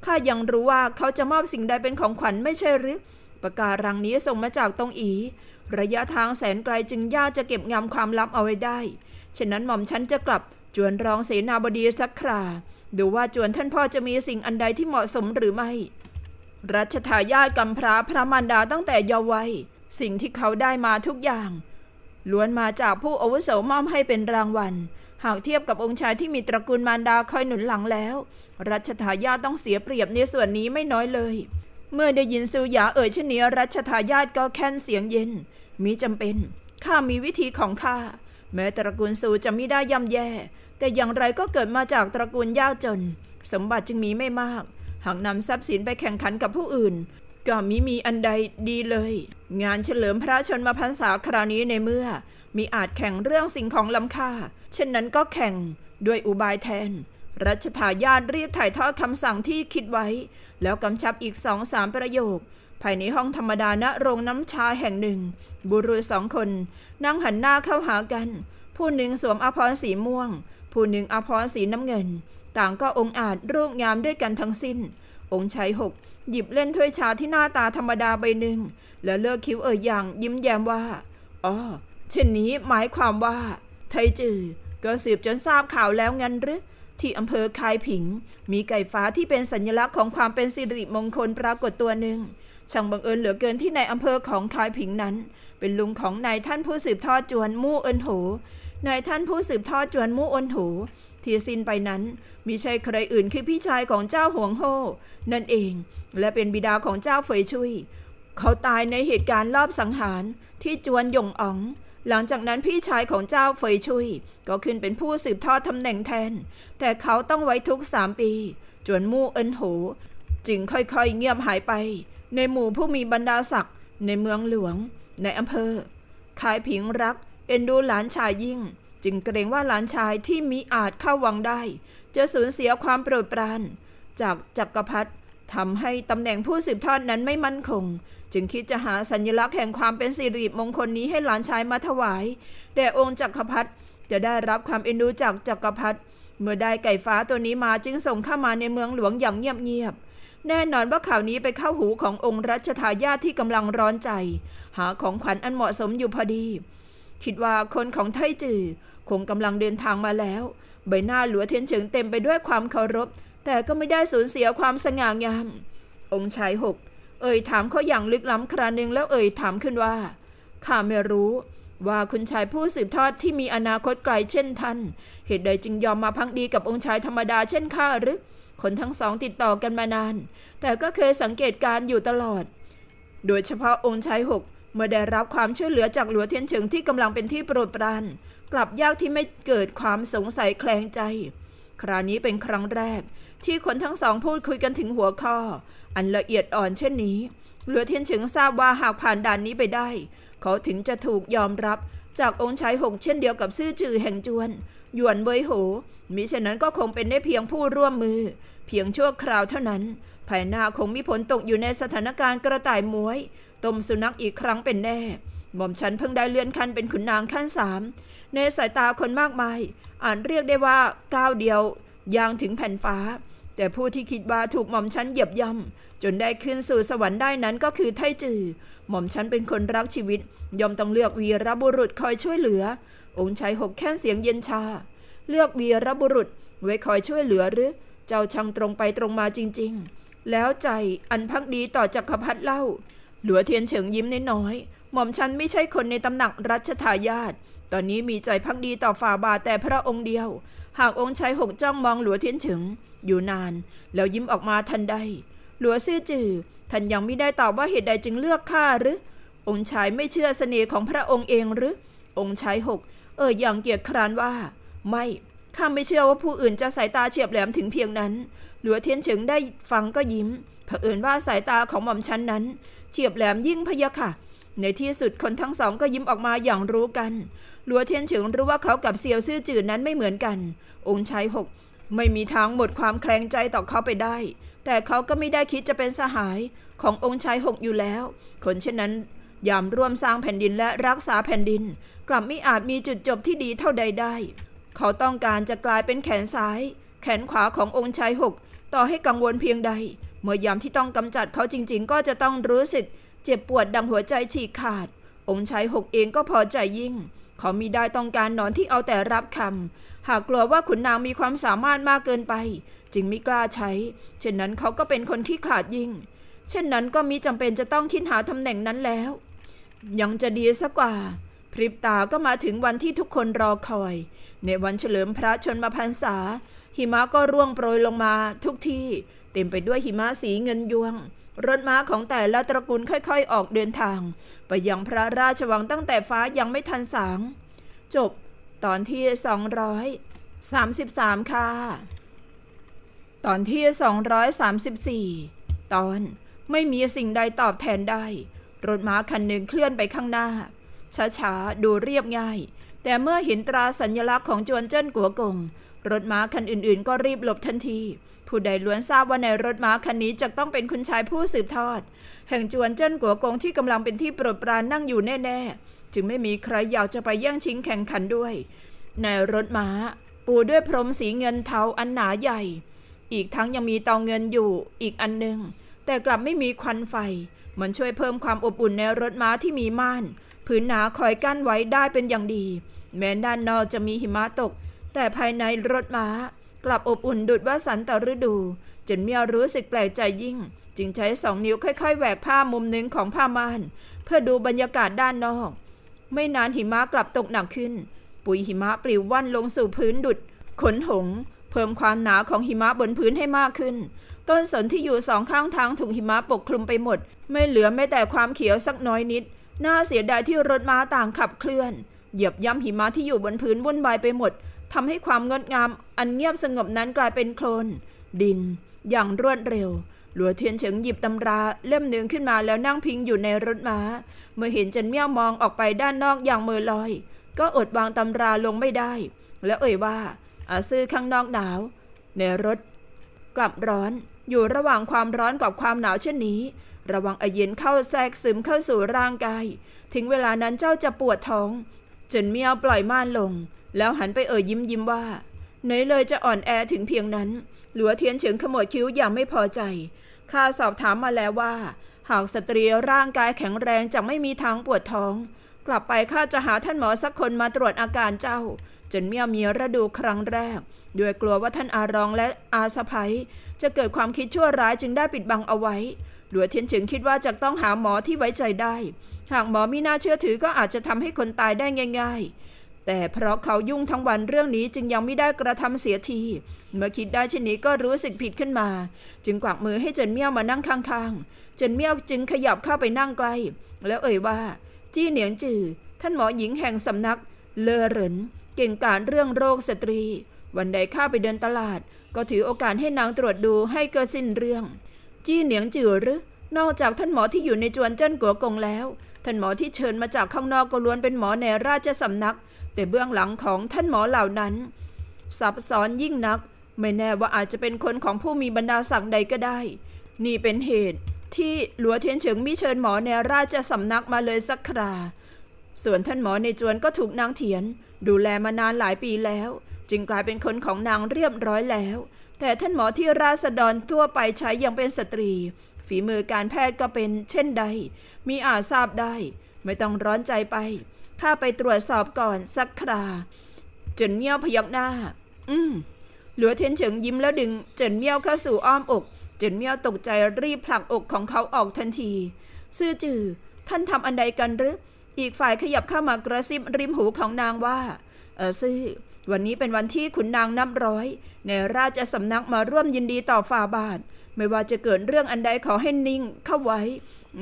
ข้ายังรู้ว่าเขาจะมอบสิ่งใดเป็นของขวัญไม่ใช่หรือประการังนี้ส่งมาจากตงอี ระยะทางแสนไกลจึงยากจะเก็บงามความลับเอาไว้ได้ฉะนั้นหม่อมฉันจะกลับจวนร้องเสนาบดีสักครา ดูว่าจวนท่านพ่อจะมีสิ่งอันใดที่เหมาะสมหรือไม่ รัชทายาทกำพร้าพระมารดาตั้งแต่เยาว์วัยสิ่งที่เขาได้มาทุกอย่างล้วนมาจากผู้อาวุโสมอบให้เป็นรางวัล หากเทียบกับองค์ชายที่มีตระกูลมารดาคอยหนุนหลังแล้ว รัชทายาทต้องเสียเปรียบในส่วนนี้ไม่น้อยเลย เมื่อได้ยินซูหยาเอ่ยเช่นนี้รัชทายาทก็แค้นเสียงเย็นมีจำเป็นข้ามีวิธีของข้าแม้ตระกูลซูจะไม่ได้ย่ำแย่แต่อย่างไรก็เกิดมาจากตระกูลยากจน สมบัติจึงมีไม่มากหากนำทรัพย์สินไปแข่งขันกับผู้อื่น ก็มิมีอันใดดีเลย งานเฉลิมพระชนมพรรษาคราวนี้ในเมื่อ มีอาจแข่งเรื่องสิ่งของล้ำค่า เช่นนั้นก็แข่งด้วยอุบายแทน รัชทายาทรีบถ่ายทอดคำสั่งที่คิดไว้ แล้วกำชับอีกสองสามประโยค ภายในห้องธรรมดาณโรงน้ำชาแห่งหนึ่ง บุรุษสองคน นั่งหันหน้าเข้าหากัน ผู้หนึ่งสวมอภรรสีม่วงผู้หนึ่งอภรสีน้ำเงิน ต่างก็องอาจรูปงามด้วยกันทั้งสิ้น องค์ชายหกหยิบเล่นถ้วยชาที่หน้าตาธรรมดาใบหนึ่ง แล้วเลิกคิ้วเอ่ยอย่างยิ้มแย้มว่าอ๋อเช่นนี้หมายความว่า ไทจือก็สืบจนทราบข่าวแล้วงั้นหรือที่อำเภอคายผิง มีไก่ฟ้าที่เป็นสัญลักษณ์ของความเป็นสิริมงคลปรากฏตัวหนึ่งช่างบังเอิญเหลือเกินที่ในอำเภอของคายผิงนั้น เป็นลุงของนายท่านผู้สืบทอดจวนมู่เอินโหนายท่านผู้สืบทอดจวนมู่อนหูที่สิ้นไปนั้นมิใช่ใครอื่นคือพี่ชายของเจ้าหวงโฮนั่นเองและเป็นบิดาของเจ้าเฟยชุยเขาตายในเหตุการณ์รอบสังหารที่จวนหยงอ๋อง หลังจากนั้นพี่ชายของเจ้าเฟยชุยก็ขึ้นเป็นผู้สืบทอดตำแหน่งแทน แต่เขาต้องไว้ทุกสามปี จวนมู่เอินหูจึงค่อยๆเงียบหายไป ในหมู่ผู้มีบรรดาศักดิ์ในเมืองหลวงในอำเภอขายผิงรักเอ็นดูหลานชายยิ่ง จึงเกรงว่าหลานชายที่มิอาจเข้าวังได้จะสูญเสียความโปรดปรานจากจักรพรรดิทำให้ตำแหน่งผู้สืบทอดนั้นไม่มั่นคง จึงคิดจะหาสัญลักษณ์แห่งความเป็นสิริมงคลนี้ให้หลานชายมาถวาย แต่องค์จักรพรรดิจะได้รับความเอ็นดูจากจักรพรรดิเมื่อได้ไก่ฟ้าตัวนี้มาจึงส่งเข้ามาในเมืองหลวงอย่างเงียบๆแน่นอนว่าข่าวนี้ไปเข้าหูขององค์รัชทายาทที่กำลังร้อนใจ หาของขวัญอันเหมาะสมอยู่พอดีคิดว่าคนของไทจือคงกำลังเดินทางมาแล้ว ใบหน้าหลัวเทียนเฉิงเต็มไปด้วยความเคารพ แต่ก็ไม่ได้สูญเสียความสง่างาม องค์ชายหกเอ่ยถามเขาอย่างลึกล้ำครานึงแล้วเอ่ยถามขึ้นว่า ข้าไม่รู้ ว่าคุณชายผู้สืบทอดที่มีอนาคตไกลเช่นท่าน เหตุใดจึงยอมมาพักดีกับองค์ชายธรรมดาเช่นข้าหรือคนทั้งสองติดต่อกันมานานแต่ก็เคยสังเกตการอยู่ตลอด โดยเฉพาะองค์ชายหกเมื่อได้รับความช่วยเหลือจากหลัวเทียนเฉิงที่กำลังเป็นที่โปรดปรานกลับยากที่ไม่เกิดความสงสัยแคลงใจ คราวนี้เป็นครั้งแรก ที่คนทั้งสองพูดคุยกันถึงหัวข้อ อันละเอียดอ่อนเช่นนี้ หลัวเทียนเฉิงทราบว่าหากผ่านด่านนี้ไปได้ เขาถึงจะถูกยอมรับ จากองค์ชายหงเช่นเดียวกับซื่อจือแห่งจวนหยวนเ่ยโหมิฉะนั้นก็คงเป็นได้เพียงผู้ร่วมมือ เพียงชั่วคราวเท่านั้น ภายหน้าคงมีผลตกอยู่ในสถานการณ์กระต่ายม้วยต้มสุนัขอีกครั้งเป็นแน่ หม่อมฉันเพิ่งได้เลื่อนขั้นเป็นขุนนางขั้นสามในสายตาคนมากมาย อ่านเรียกได้ว่าก้าวเดียวยางถึงแผ่นฟ้า แต่ผู้ที่คิดว่าถูกหม่อมฉันเหยียบย่ำจนได้ขึ้นสู่สวรรค์ได้นั้นก็คือไทจือหม่อมฉันเป็นคนรักชีวิตยอมต้องเลือกวีรบุรุษคอยช่วยเหลือ องค์ชายหกแค้นเสียงเย็นชาเลือกวีรบุรุษไว้คอยช่วยเหลือหรือ เจ้าช่างตรงไปตรงมาจริง ๆ แล้วใจอันพักดีต่อจักรพรรดิเล่าหลัวเทียนเฉิงยิ้มน้อย หม่อมฉันไม่ใช่คนในตำหนักรัชทายาท ตอนนี้มีใจพักดีต่อฝ่าบาแต่พระองค์เดียว หากองค์ชายหกจ้องมองหลัวเทียนเฉิง อยู่นานแล้วยิ้มออกมาทันใด หลัวซื่อจือท่านยังไม่ได้ตอบว่าเหตุใดจึงเลือกข้าหรือ องค์ชายไม่เชื่อเสน่ห์ของพระองค์เองหรือองค์ชายหกเอ่ยอย่างเกียจคร้านว่า ไม่ ข้าไม่เชื่อว่าผู้อื่นจะสายตาเฉียบแหลมถึงเพียงนั้น หลัวเทียนเฉิงได้ฟังก็ยิ้มเผอิญว่าสายตาของหม่อมฉันนั้นเฉียบแหลมยิ่งพยะค่ะ ในที่สุดคนทั้งสองก็ยิ้มออกมาอย่างรู้กัน ลัวเทียนเฉิงรู้ว่าเขากับเซียวซื่อจื่อนั้นไม่เหมือนกัน องค์ชายหกไม่มีทางหมดความแคลงใจต่อเขาไปได้ แต่เขาก็ไม่ได้คิดจะเป็นสหายขององค์ชายหกอยู่แล้ว คนเช่นนั้นยามร่วมสร้างแผ่นดินและรักษาแผ่นดิน กลับไม่อาจมีจุดจบที่ดีเท่าใดได้ เขาต้องการจะกลายเป็นแขนซ้าย แขนขวาขององค์ชายหกต่อให้กังวลเพียงใดเมื่อยามที่ต้องกำจัดเขาจริงๆ ก็จะต้องรู้สึก เจ็บปวดดังหัวใจฉีกขาดองค์ชายหกเองก็พอใจยิ่ง เขามีได้ต้องการนอนที่เอาแต่รับคำ หากกลัวว่าขุนนางมีความสามารถมากเกินไป จึงไม่กล้าใช้ เช่นนั้นเขาก็เป็นคนที่ขาดยิ่ง เช่นนั้นก็มีจำเป็นจะต้องคิดหาตำแหน่งนั้นแล้ว ยังจะดีสักกว่าพริบตาก็มาถึงวันที่ทุกคนรอคอย ในวันเฉลิมพระชนมพรรษา หิมะก็ร่วงโปรยลงมา ทุกที่เต็มไปด้วยหิมะสีเงินยวง รถม้าของแต่ละตระกูลค่อยๆออกเดินทาง ไปยังพระราชวังตั้งแต่ฟ้ายังไม่ทันสาง จบ ตอนที่ 233 ค่ะ ตอนที่ 234 ตอนไม่มีสิ่งใดตอบแทนได้ รถม้าคันหนึ่งเคลื่อนไปข้างหน้าช้าๆดูเรียบง่าย แต่เมื่อเห็นตราสัญลักษณ์ของจวนเจิ้นกัวกงรถม้าคันอื่น ๆก็รีบหลบทันทีผู้ใดล้วนทราบว่าในรถม้าคันนี้จะต้องเป็นคุณชายผู้สืบทอด แห่งจวนเจิ้นกัวกงที่กำลังเป็นที่โปรดปรานนั่งอยู่แน่ ๆ จึงไม่มีใครอยากจะไปแย่งชิงแข่งขันด้วย ในรถม้า ปูด้วยพรมสีเงินเทาอันหนาใหญ่ อีกทั้งยังมีเตาเงินอยู่อีกอันหนึ่ง แต่กลับไม่มีควันไฟ มันช่วยเพิ่มความอบอุ่นในรถม้าที่มีม่านผืนหนาคอยกั้นไว้ได้เป็นอย่างดี แม้ด้านนอกจะมีหิมะตก แต่ภายในรถม้ากลับอบอุ่นดุดว่าสันตฤดูจนเมียรู้สึกแปลกใจยิ่ง จึงใช้สองนิ้วค่อย ๆแหวกผ้ามุมหนึ่งของผ้าม่าน เพื่อดูบรรยากาศด้านนอก ไม่นานหิมะกลับตกหนักขึ้น ปุยหิมะปลิวว่อนลงสู่พื้นดุดขนหง เพิ่มความหนาของหิมะบนพื้นให้มากขึ้น ต้นสนที่อยู่สองข้างทางถูกหิมะปกคลุมไปหมดไม่เหลือแม้แต่ความเขียวสักน้อยนิดน่าเสียดายที่รถม้าต่างขับเคลื่อนเหยียบย่ำหิมะที่อยู่บนพื้นวุ่นวายไปหมดทำให้ความงดงาม อันเงียบสงบนั้นกลายเป็นโคลน ดินอย่างรวดเร็ว หลัวเทียนเฉิงหยิบตำราเล่มหนึ่งขึ้นมาแล้วนั่งพิงอยู่ในรถมา้า เมื่อเห็นเจนเมี่ยวมองออกไปด้านนอกอย่างมือลอย ก็อดวางตำราลงไม่ได้ แล้วเอ่ยว่าอาซื้อข้างนอกหนาว ในรถ กลับร้อนอยู่ระหว่างความร้อนกับความหนาวเช่นนี้ ระวังไอเย็นเข้าแทรกซึมเข้าสู่ร่างกายถึงเวลานั้นเจ้าจะปวดท้องเจนเมี่ยวปล่อยม่านลงแล้วหันไปเอ่ยยิ้มยิ้มว่าไหนเลยจะอ่อนแอถึงเพียงนั้น หลัวเทียนเฉิงขมวดคิ้วอย่างไม่พอใจ ข้าสอบถามมาแล้วว่า หากสตรีร่างกายแข็งแรงจะไม่มีทางปวดท้อง กลับไปข้าจะหาท่านหมอสักคนมาตรวจอาการเจ้าจนเมียมีระดูครั้งแรกด้วยกลัวว่าท่านอารองและอาสะพยจะเกิดความคิดชั่วร้ายจึงได้ปิดบังเอาไว้ หลัวเทียนเฉิงคิดว่าจะต้องหาหมอที่ไว้ใจได้ หากหมอไม่น่าเชื่อถือก็อาจจะทำให้คนตายได้ง่าย ๆแต่เพราะเขายุ่งทั้งวันเรื่องนี้จึงยังไม่ได้กระทำเสียที เมื่อคิดได้เช่นนี้ก็รู้สึกผิดขึ้นมา จึงกวักมือให้เจินเมี่ยวมานั่งข้างๆ เจินเมี่ยวจึงขยับเข้าไปนั่งใกล้แล้วเอ่ยว่า จี้เหนียงจือท่านหมอหญิงแห่งสำนักเลอเหรินเก่งการเรื่องโรคสตรี วันใดข้าไปเดินตลาด ก็ถือโอกาสให้นางตรวจดูให้เกิดสิ้นเรื่อง จี้เหนียงจือหรือนอกจากท่านหมอที่อยู่ในจวนเจิ้นกัวกงแล้วท่านหมอที่เชิญมาจากข้างนอกก็ล้วนเป็นหมอในราชสำนักแต่เบื้องหลังของท่านหมอเหล่านั้นซับซ้อนยิ่งนัก ไม่แน่ว่าอาจจะเป็นคนของผู้มีบรรดาศักดิ์ใดก็ได้ นี่เป็นเหตุที่หลัวเทียนเฉิงมิเชิญหมอในราชสำนักมาเลยสักคราส่วนท่านหมอในจวนก็ถูกนางเถียน ดูแลมานานหลายปีแล้ว จึงกลายเป็นคนของนางเรียบร้อยแล้ว แต่ท่านหมอที่ราษฎรทั่วไปใช้ยังเป็นสตรี ฝีมือการแพทย์ก็เป็น เช่นใด มีอาจทราบได้ ไม่ต้องร้อนใจไปข้าไปตรวจสอบก่อนสักครา เจินเมี่ยวพยักหน้า อืม หลัวเทียนเฉิงยิ้มแล้วดึง เจินเมี่ยวเข้าสู่อ้อมอก เจินเมี่ยวตกใจรีบผลักอกของเขาออกทันที ซื่อจื่อท่านทำอันใดกันหรือ อีกฝ่ายขยับเข้ามากระซิบริมหูของนางว่า เออซื่อ วันนี้เป็นวันที่ขุนนางนับร้อย ในราชสำนักมาร่วมยินดีต่อฝ่าบาท ไม่ว่าจะเกิดเรื่องอันใดขอให้นิ่ง เข้าไว้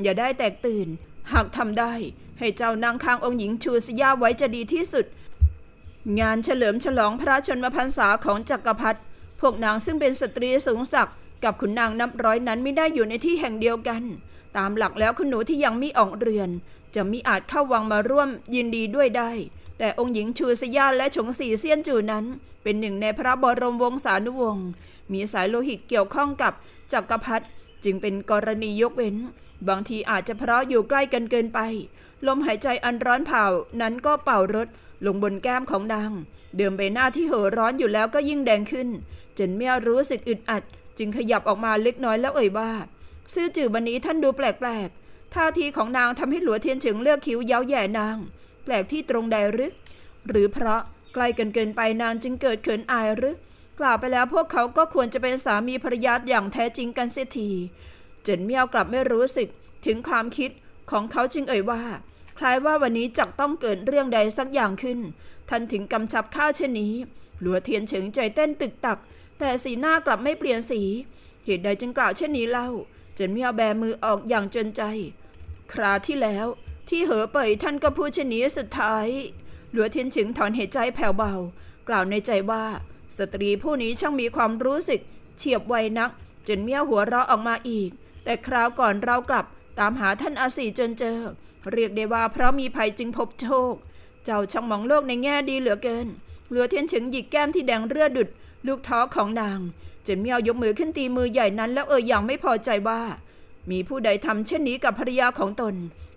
อย่าได้แตกตื่น หากทำได้ให้เจ้านางคางองค์หญิงชูสยาไว้จะดีที่สุด งานเฉลิมฉลองพระชนมพรรษาของจักรพรรดิพวกนางซึ่งเป็นสตรีสูงศักดิ์กับขุนนางนับร้อยนั้นไม่ได้อยู่ในที่แห่งเดียวกัน ตามหลักแล้วคุณหนูที่ยังมิออกเรือน จะมิอาจเข้าวังมาร่วมยินดีด้วยได้ แต่องค์หญิงชูสยาและฉงสีเซียนจูนั้น เป็นหนึ่งในพระบรมวงศานุวงศ์มีสายโลหิตเกี่ยวข้องกับจักรพรรดิจึงเป็นกรณียกเว้น บางทีอาจจะเพราะอยู่ใกล้กันเกินไปลมหายใจอันร้อนเผานั้นก็เป่ารถลงบนแก้มของนาง เดิมใบหน้าที่เห่อร้อนอยู่แล้วก็ยิ่งแดงขึ้นจนเมียรู้สึกอึดอัดจึงขยับออกมาเล็กน้อยแล้วเอ่ยว่า ซื่อจื่อวันนี้ท่านดูแปลกๆท่าทีของนางทำให้หลัวเทียนเฉิงเลือกคิ้วเย้าแย่นาง แปลกที่ตรงใดหรือหรือเพราะใกล้กันเกินไปนางจึงเกิดเขินอายหรือกล่าวไปแล้วพวกเขาก็ควรจะเป็นสามีภรรยาอย่างแท้จริงกันเสียที เจนเมียวกลับไม่รู้สึกถึงความคิดของเขาจึงเอ่ยว่าคล้ายว่าวันนี้จักต้องเกิดเรื่องใดสักอย่างขึ้น ท่านถึงกำชับข้าเช่นนี้ หลัวเทียนเฉิงใจเต้นตึกตัก แต่สีหน้ากลับไม่เปลี่ยนสี เหตุใดจึงกล่าวเช่นนี้เล่าจนเมียวแบมือออกอย่างจนใจ คราที่แล้ว ที่เหอเป่ยท่านก็พูดเช่นนี้สุดท้ายหลัวเทียนเฉิงถอนหายใจแผ่วเบา กล่าวในใจว่า สตรีผู้นี้ช่างมีความรู้สึก เฉียบไวนักจนเมียวหัวเราะออกมาอีก แต่คราวก่อนเรากลับ ตามหาท่านอาศีจนเจอเรียกได้ว่าเพราะมีภัยจึงพบโชค เจ้าช่างมองโลกในแง่ดีเหลือเกินเหลือเทียนเฉิงหยิกแก้มที่แดงเรือดดุด ลูกท้อของนาง เจนเมียวยกมือขึ้นตีมือใหญ่นั้นแล้วเอ่ยอย่างไม่พอใจว่า มีผู้ใดทำเช่นนี้กับภรรยาของตน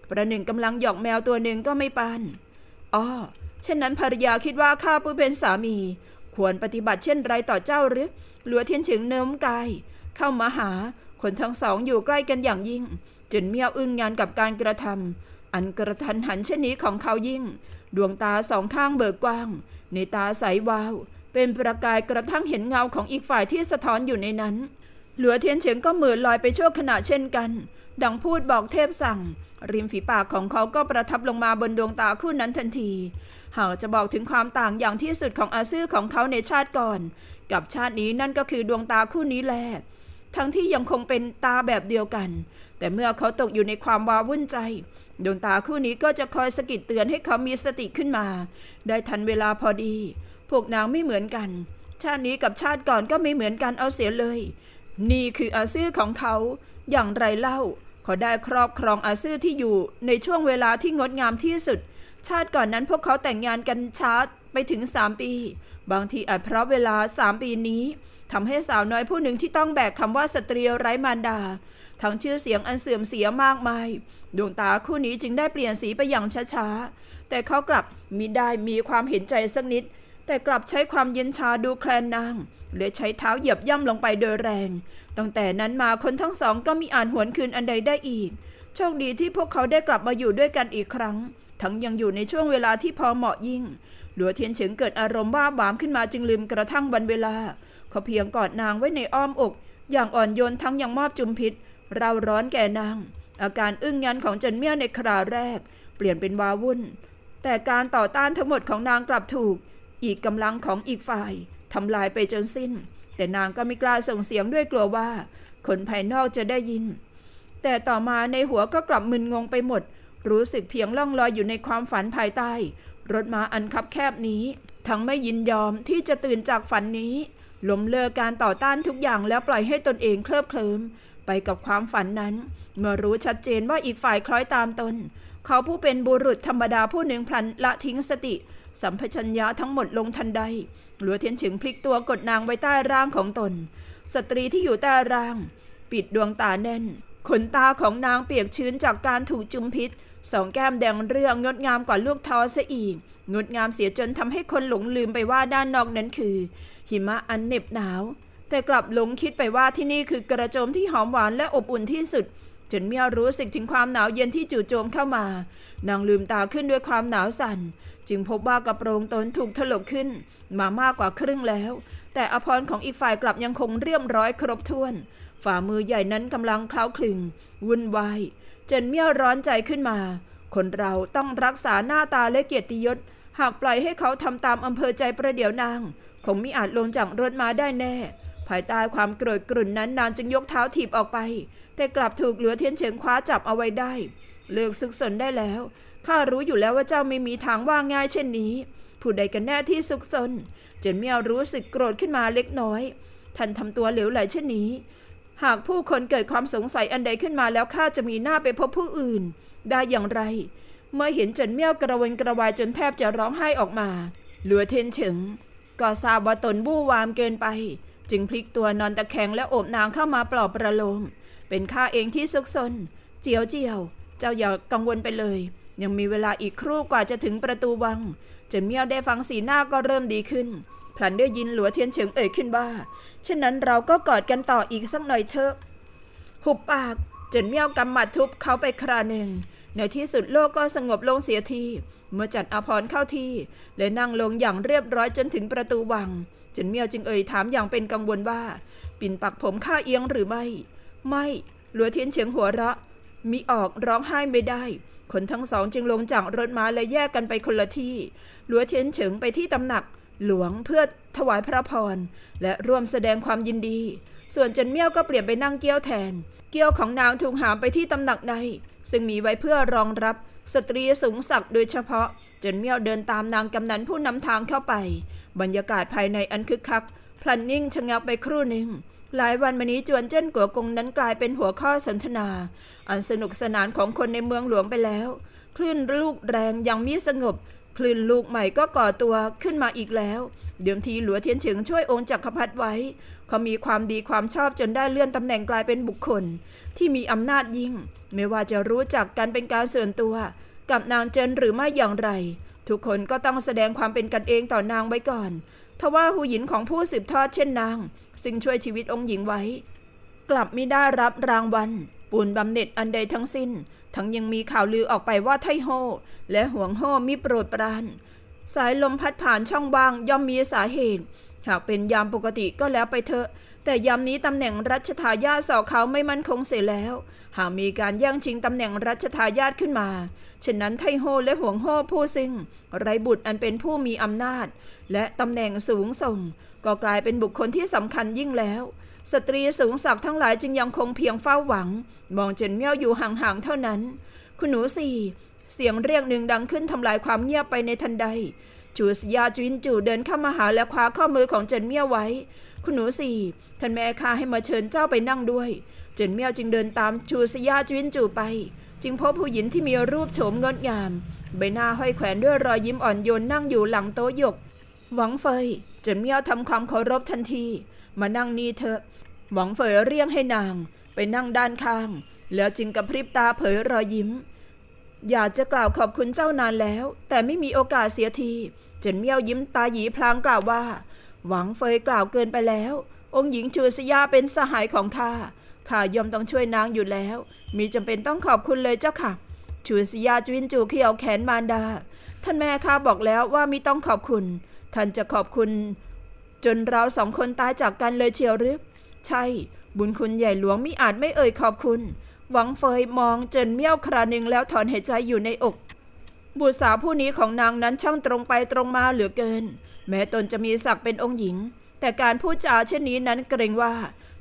ประหนึ่งกำลังหยอกแมวตัวหนึ่งก็ไม่ปานอ้อเช่นนั้นภรรยาคิดว่าข้าผู้เป็นสามีควรปฏิบัติเช่นไรต่อเจ้าหรือ หลัวเทียนเฉิงเนิ้มกายเข้ามาหาคนทั้งสองอยู่ใกล้กันอย่างยิ่งจนเมียวอึ้งงานกับการกระทำอันกระทันหันเช่นนี้ของเขายิ่ง ดวงตาสองข้างเบิกกว้าง ในตาใสวาว เป็นประกายกระทั่งเห็นเงาของอีกฝ่ายที่สะท้อนอยู่ในนั้น เหลือเทียนเฉิงก็เหมือนลอยไปชั่วขณะเช่นกัน ดังพูดบอกเทพสั่ง ริมฝีปากของเขาก็ประทับลงมาบนดวงตาคู่นั้นทันทีหากจะบอกถึงความต่างอย่างที่สุดของอาซื่อของเขาในชาติก่อน กับชาตินี้นั่นก็คือดวงตาคู่นี้แหละทั้งที่ยังคงเป็นตาแบบเดียวกันแต่เมื่อเขาตกอยู่ในความวาวุ่นใจดวงตาคู่นี้ก็จะคอยสะกิดเตือนให้เขามีสติขึ้นมา ได้ทันเวลาพอดี พวกนางไม่เหมือนกัน ชาตินี้กับชาติก่อนก็ไม่เหมือนกันเอาเสียเลย นี่คืออาซื้อของเขาอย่างไรเล่าเขาได้ครอบครองอาซื้อที่อยู่ในช่วงเวลาที่งดงามที่สุด ชาติก่อนนั้นพวกเขาแต่งงานกันช้าไปถึงสามปี บางทีอาจเพราะเวลาสามปีนี้ทำให้สาวน้อยผู้หนึ่งที่ต้องแบกคำว่าสตรีไร้มารดาทั้งชื่อเสียงอันเสื่อมเสียมากมายดวงตาคู่นี้จึงได้เปลี่ยนสีไปอย่างช้าๆ แต่เขากลับมิได้มีความเห็นใจสักนิด แต่กลับใช้ความเย็นชาดูแคลนนางหรือใช้เท้าเหยียบย่ำลงไปโดยแรงตั้งแต่นั้นมาคนทั้งสองก็มีอ่านหวนคืนอันใดได้อีก โชคดีที่พวกเขาได้กลับมาอยู่ด้วยกันอีกครั้ง ทั้งยังอยู่ในช่วงเวลาที่พอเหมาะยิ่งหลัวเทียนเฉิงเกิดอารมณ์บ้าบามขึ้นมาจึงลืมกระทั่งวันเวลาเขาเพียงกอดนางไว้ในอ้อมอกอย่างอ่อนโยนทั้งยังมอบจุมพิษเราร้อนแก่นาง อาการอึ้งยันของเจันเมี่ยในคราวแรก เปลี่ยนเป็นวาวุ่น แต่การต่อต้านทั้งหมดของนางกลับถูก อีกกำลังของอีกฝ่ายทำลายไปจนสิ้น แต่นางก็ไม่กล้าส่งเสียงด้วยกลัวว่าคนภายนอกจะได้ยิน แต่ต่อมาในหัวก็กลับมึนงงไปหมด รู้สึกเพียงล่องลอยอยู่ในความฝันภายใต้ รถม้าอันคับแคบนี้ ทั้งไม่ยินยอมที่จะตื่นจากฝันนี้ล้มเลิกการต่อต้านทุกอย่างแล้วปล่อยให้ตนเองเคลิบเคลิ้มไปกับความฝันนั้น เมื่อรู้ชัดเจนว่าอีกฝ่ายคล้อยตามตน เขาผู้เป็นบุรุษธรรมดาผู้หนึ่งพลันละทิ้งสติ สัมพชัญญาทั้งหมดลงทันใดหลัวเทียนเฉิงพลิกตัวกดนางไว้ใต้ร่างของตน สตรีที่อยู่ใต้ร่าง ปิดดวงตาแน่น ขนตาของนางเปียกชื้นจากการถูกจุมพิษ สองแก้มแดงเรื่องงดงามกว่าลูกทอซะอีกงดงามเสียจนทำให้คนหลงลืมไปว่าด้านนอกนั้นคือ หิมะอันเหน็บหนาวแต่กลับหลงคิดไปว่าที่นี่คือกระโจมที่หอมหวานและอบอุ่นที่สุด จนเมียรู้สึกถึงความหนาวเย็นที่จู่โจมเข้ามานางลืมตาขึ้นด้วยความหนาวสัน่น จึงพบว่ากระโปรงตนถูกถลกขึ้นมามากกว่าครึ่งแล้วแต่อภรรของอีกฝ่ายกลับยังคงเรียบร้อยครบถ้วน ฝ่ามือใหญ่นั้นกำลังเคล้าคลึงวุ่นวายจนเมียร้อนใจขึ้นมา คนเราต้องรักษาหน้าตาและเกียรติยศ หากปล่อยให้เขาทำตามอำเภอใจประเดี๋ยวนางคงไม่อาจลงจากรถมาได้แน่ภายใต้ความเกรธกรุ่นนั้นนานจึงยกเท้าถีบออกไป แต่กลับถูกเหลือเทียนเฉิงคว้าจับเอาไว้ได้ เลือกซึกสนได้แล้วข้ารู้อยู่แล้วว่าเจ้าไม่มีทางว่าง่ายเช่นนี้ผู้ใดกันแน่ที่ซุกสนจนเมียวรู้สึกโกรธขึ้นมาเล็กน้อย ท่านทำตัวเหลวไหลเช่นนี้ หากผู้คนเกิดความสงสัยอันใดขึ้นมาแล้วข้าจะมีหน้าไปพบผู้อื่น ได้อย่างไร เมื่อเห็นจนเมียวกระวนกระวายจนแทบจะร้องไห้ออกมาเหลือเทนเฉิงก็ทราบว่าตนบู้วามเกินไปจึงพลิกตัวนอนตะแคงและโอบนางเข้ามาปลอบประโลม เป็นข้าเองที่ซุกซนเจียวเจียว เจ้าอย่ากังวลไปเลย ยังมีเวลาอีกครู่กว่าจะถึงประตูวังเจนเมียวได้ฟังสีหน้าก็เริ่มดีขึ้นพลันได้ยินหลัวเทียนเฉิงเอ่ยขึ้นว่าเช่นนั้นเราก็กอดกันต่ออีกสักหน่อยเถอะ หุบปากเจนเมียวกำหมัดทุบเขาไปคราหนึ่งในที่สุดโลกก็สงบลงเสียทีเมื่อจัดอภรเข้าที่ และนั่งลงอย่างเรียบร้อยจนถึงประตูวังจนเมียวจึงเอ่ยถามอย่างเป็นกังวลว่าปิ่นปักผมข้าเอียงหรือไม่ ไม่หลัวเทียนเฉียงหัวเราะมิออกร้องไห้ไม่ได้คนทั้งสองจึงลงจากรถม้าและแยกกันไปคนละที่ หลัวเทียนเฉิงไปที่ตำหนักหลวงเพื่อถวายพระพรและร่วมแสดงความยินดี ส่วนจจนเมี่ยวก็เปลี่ยนไปนั่งเกี้ยวแทน เกี้ยวของนางถูกหามไปที่ตำหนักในซึ่งมีไว้เพื่อรองรับสตรีสูงศักดิ์โดยเฉพาะ จนเมี่ยวเดินตามนางกำนันผู้นำทางเข้าไปบรรยากาศภายในอันคึกคักพลันนิ่งชะงักไปครู่หนึ่ง หลายวันมานี้จวนเจิ้นกัวกงนั้นกลายเป็นหัวข้อสนทนาอันสนุกสนานของคนในเมืองหลวงไปแล้วคลื่นลูกแรงยังมีสงบ คลื่นลูกใหม่ก็ก่อตัวขึ้นมาอีกแล้ว เดิมทีหลัวเทียนเฉิงช่วยองค์จักรพรรดิไว้เขามีความดีความชอบจนได้เลื่อนตำแหน่งกลายเป็นบุคคลที่มีอำนาจยิ่งไม่ว่าจะรู้จักกันเป็นการส่วนตัวกับนางเจินหรือไม่อย่างไรทุกคนก็ต้องแสดงความเป็นกันเองต่อนางไว้ก่อน ทว่าหูหยินของผู้สืบทอดเช่นนาง ซึ่งช่วยชีวิตองค์หญิงไว้ กลับไม่ได้รับรางวัลปูนบำเหน็จอันใดทั้งสิ้น ทั้งยังมีข่าวลือออกไปว่าไทโฮและห่วงโฮมิโปรดปราน สายลมพัดผ่านช่องว่างย่อมมีสาเหตุ หากเป็นยามปกติก็แล้วไปเถอะ แต่ยามนี้ตำแหน่งรัชทายาทสอเขาไม่มั่นคงเสียแล้ว หากมีการแย่งชิงตำแหน่งรัชทายาทขึ้นมาเช่นนั้นไทโฮและห่วงโฮผู้ซึ่ง ไรบุตรอันเป็นผู้มีอำนาจ และตำแหน่งสูงส่ง ก็กลายเป็นบุคคลที่สำคัญยิ่งแล้ว สตรีสูงศักดิ์ทั้งหลายจึงยังคงเพียงเฝ้าหวัง มองเจนเมี่ยวอยู่ห่างๆเท่านั้น คุณหนูสี่เสียงเรียกหนึ่งดังขึ้นทำลายความเงียบไปในทันใดจูสยาจินจูเดินเข้ามาหาและคว้าข้อมือของเจนเมี่ยวไว้ คุณหนูสี่ท่านแม่ข้าให้มาเชิญเจ้าไปนั่งด้วยเจนเมี่ยวจึงเดินตามจูสยาจินจูไปจึงพบผู้หญิงที่มีรูปโฉมงดงามใบหน้าห้อยแขวนด้วยรอยยิ้มอ่อนโยนนั่งอยู่หลังโต๊ะหยก หวังเฟยจนเมียวทำความเคารพทันที มานั่งนี่เถอะ หวังเฟยเรียกให้นาง ไปนั่งด้านข้าง แล้วจึงกระพริบตาเผยรอยยิ้ม อยากจะกล่าวขอบคุณเจ้านานแล้ว แต่ไม่มีโอกาสเสียทีจนเมียวยิ้มตาหยีพลางกล่าวว่า หวังเฟยกล่าวเกินไปแล้ว องค์หญิงชูสยาเป็นสหายของข้าข้ายอมต้องช่วยนางอยู่แล้ว มีจำเป็นต้องขอบคุณเลยเจ้าค่ะชูสยาจวินจูเขี่ยวแขนมารดา ท่านแม่ข้าบอกแล้วว่ามิต้องขอบคุณ ท่านจะขอบคุณ จนเราสองคนตายจากกันเลยเชียวหรือใช่ บุญคุณใหญ่หลวงมิอาจไม่เอ่ยขอบคุณ หวังเฟยมองเจินเมี้ยวครานึงแล้วถอนหายใจอยู่ในอกบุตรสาวผู้นี้ของนางนั้นช่างตรงไปตรงมาเหลือเกิน แม้ตนจะมีศักดิ์เป็นองค์หญิง แต่การพูดจาเช่นนี้นั้นเกรงว่า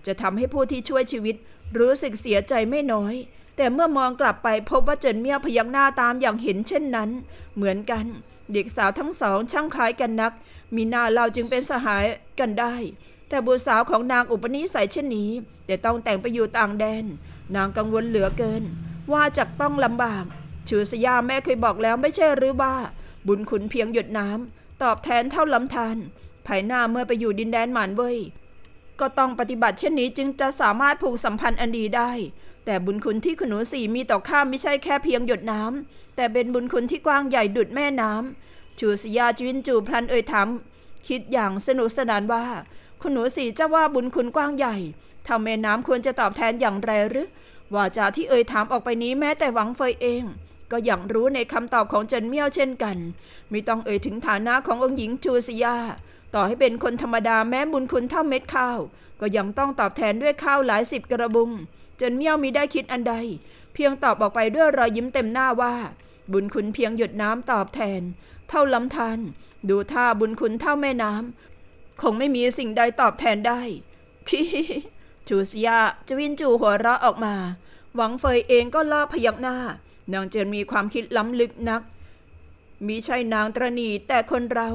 จะทำให้ผู้ที่ช่วยชีวิต รู้สึกเสียใจไม่น้อย แต่เมื่อมองกลับไปพบว่าเจินเมียพยักหน้าตามอย่างเห็นเช่นนั้น เหมือนกัน เด็กสาวทั้งสองช่างคล้ายกันนัก มีนาเราจึงเป็นสหายกันได้ แต่บุตรสาวของนางอุปนิสัยเช่นนี้ แต่ต้องแต่งไปอยู่ต่างแดน นางกังวลเหลือเกิน ว่าจะต้องลำบากชูสยามแม่เคยบอกแล้วไม่ใช่หรือว่าบุญคุณเพียงหยดน้ำตอบแทนเท่าลำทานภายหน้าเมื่อไปอยู่ดินแดนหมานเว่ยก็ต้องปฏิบัติเช่นนี้จึงจะสามารถผูกสัมพันธ์อันดีได้ แต่บุญคุณที่คุณหนูสีมีต่อข้าไม่ใช่แค่เพียงหยดน้ำ แต่เป็นบุญคุณที่กว้างใหญ่ดุดแม่น้ำ ชูสยาจวินจูพลันเอ่ยถาม คิดอย่างสนุกสนานว่า คุณหนูสีจะว่าบุญคุณกว้างใหญ่ทำแม่น้ำควรจะตอบแทนอย่างไรหรือวาจาที่เอ่ยถามออกไปนี้แม้แต่หวังเฟยเอง ก็อย่างรู้ในคำตอบของเจนเมี่ยวเช่นกันไม่ต้องเอ่ยถึงฐานะขององค์หญิงชูสยาต่อให้เป็นคนธรรมดาแม้บุญคุณเท่าเม็ดข้าว ก็ยังต้องตอบแทนด้วยข้าวหลายสิบกระบุงจนเมี่ยวมีได้คิดอันใด เพียงตอบออกไปด้วยรอยยิ้มเต็มหน้าว่า บุญคุณเพียงหยดน้ำตอบแทน เท่าลำธานดูท่าบุญคุณเท่าแม่น้ำคงไม่มีสิ่งใดตอบแทนได้คิจูสยาจวินจูหัวเราะออกมา หวังเฟยเองก็ล่อพยักหน้านางเจินมีความคิดล้ำลึกนักมิใช่นางตรณีแต่คนเรา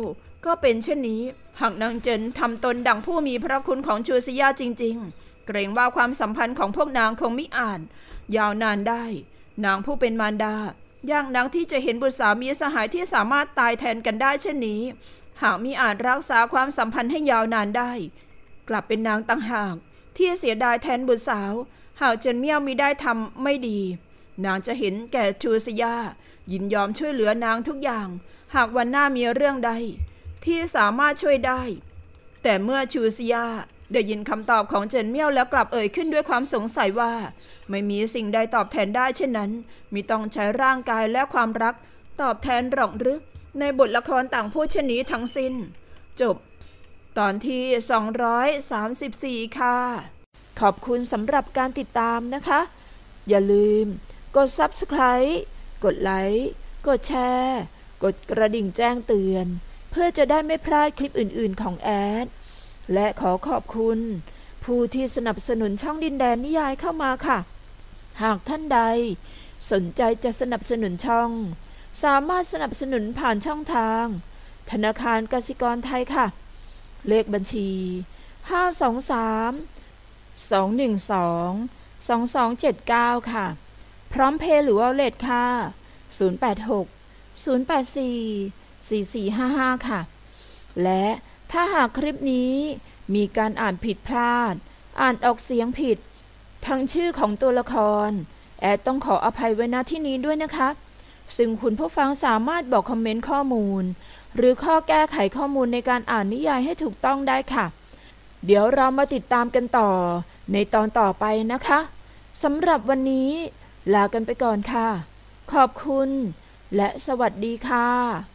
ก็เป็นเช่นนี้ หากนางเจินทำตนดังผู้มีพระคุณของชูซิยาจริงๆ เกรงว่าความสัมพันธ์ของพวกนางคงไม่อ่านยาวนานได้ นางผู้เป็นมารดา ย่างนางที่จะเห็นบุตรสามีสหายที่สามารถตายแทนกันได้เช่นนี้ หากมิอาจรักษาความสัมพันธ์ให้ยาวนานได้ กลับเป็นนางต่างหาก ที่เสียดายแทนบุตรสาวหากเจนเมียวมีได้ทำไม่ดี นางจะเห็นแก่ชูสยายินยอมช่วยเหลือนางทุกอย่าง หากวันหน้ามีเรื่องใดที่สามารถช่วยได้ แต่เมื่อชูซิยาได้ยินคำตอบของเจนเมียวแล้วกลับเอ่ยขึ้นด้วยความสงสัยว่า ไม่มีสิ่งใดตอบแทนได้เช่นนั้นมิต้องใช้ร่างกายและความรัก ตอบแทนหรอกหรือในบทละครต่างพูดเช่นนี้ทั้งสิน้น จบ ตอนที่ 234 ค่ะ ขอบคุณสำหรับการติดตามนะคะ อย่าลืมกด Subscribe กดไลค์กดแชร์กดกระดิ่งแจ้งเตือนพื่อจะได้ไม่พลาดคลิปอื่นๆของแอด และขอขอบคุณ ผู้ที่สนับสนุนช่องดินแดนนิยายเข้ามาค่ะ หากท่านใด สนใจจะสนับสนุนช่อง สามารถสนับสนุนผ่านช่องทาง ธนาคารกสิกรไทยค่ะ เลขบัญชี 523 212 2279 ค่ะ พร้อมเพย์หรือวอาเลทค่ะ 086 084 4455 ค่ะ และถ้าหากคลิปนี้ มีการอ่านผิดพลาด อ่านออกเสียงผิด ทั้ง ชื่อของตัวละคร แอด ต้องขออภัย ไว้ณที่นี้ด้วยนะคะ ซึ่ง คุณผู้ฟังสามารถบอก คอมเมนต์ ข้อมูล หรือข้อแก้ไขข้อมูลในการอ่าน นิยายให้ถูกต้องได้ค่ะ เดี๋ยวเรามาติดตามกันต่อ ในตอนต่อไปนะคะสำหรับวันนี้ลากันไปก่อนค่ะ ขอบคุณ และสวัสดีค่ะ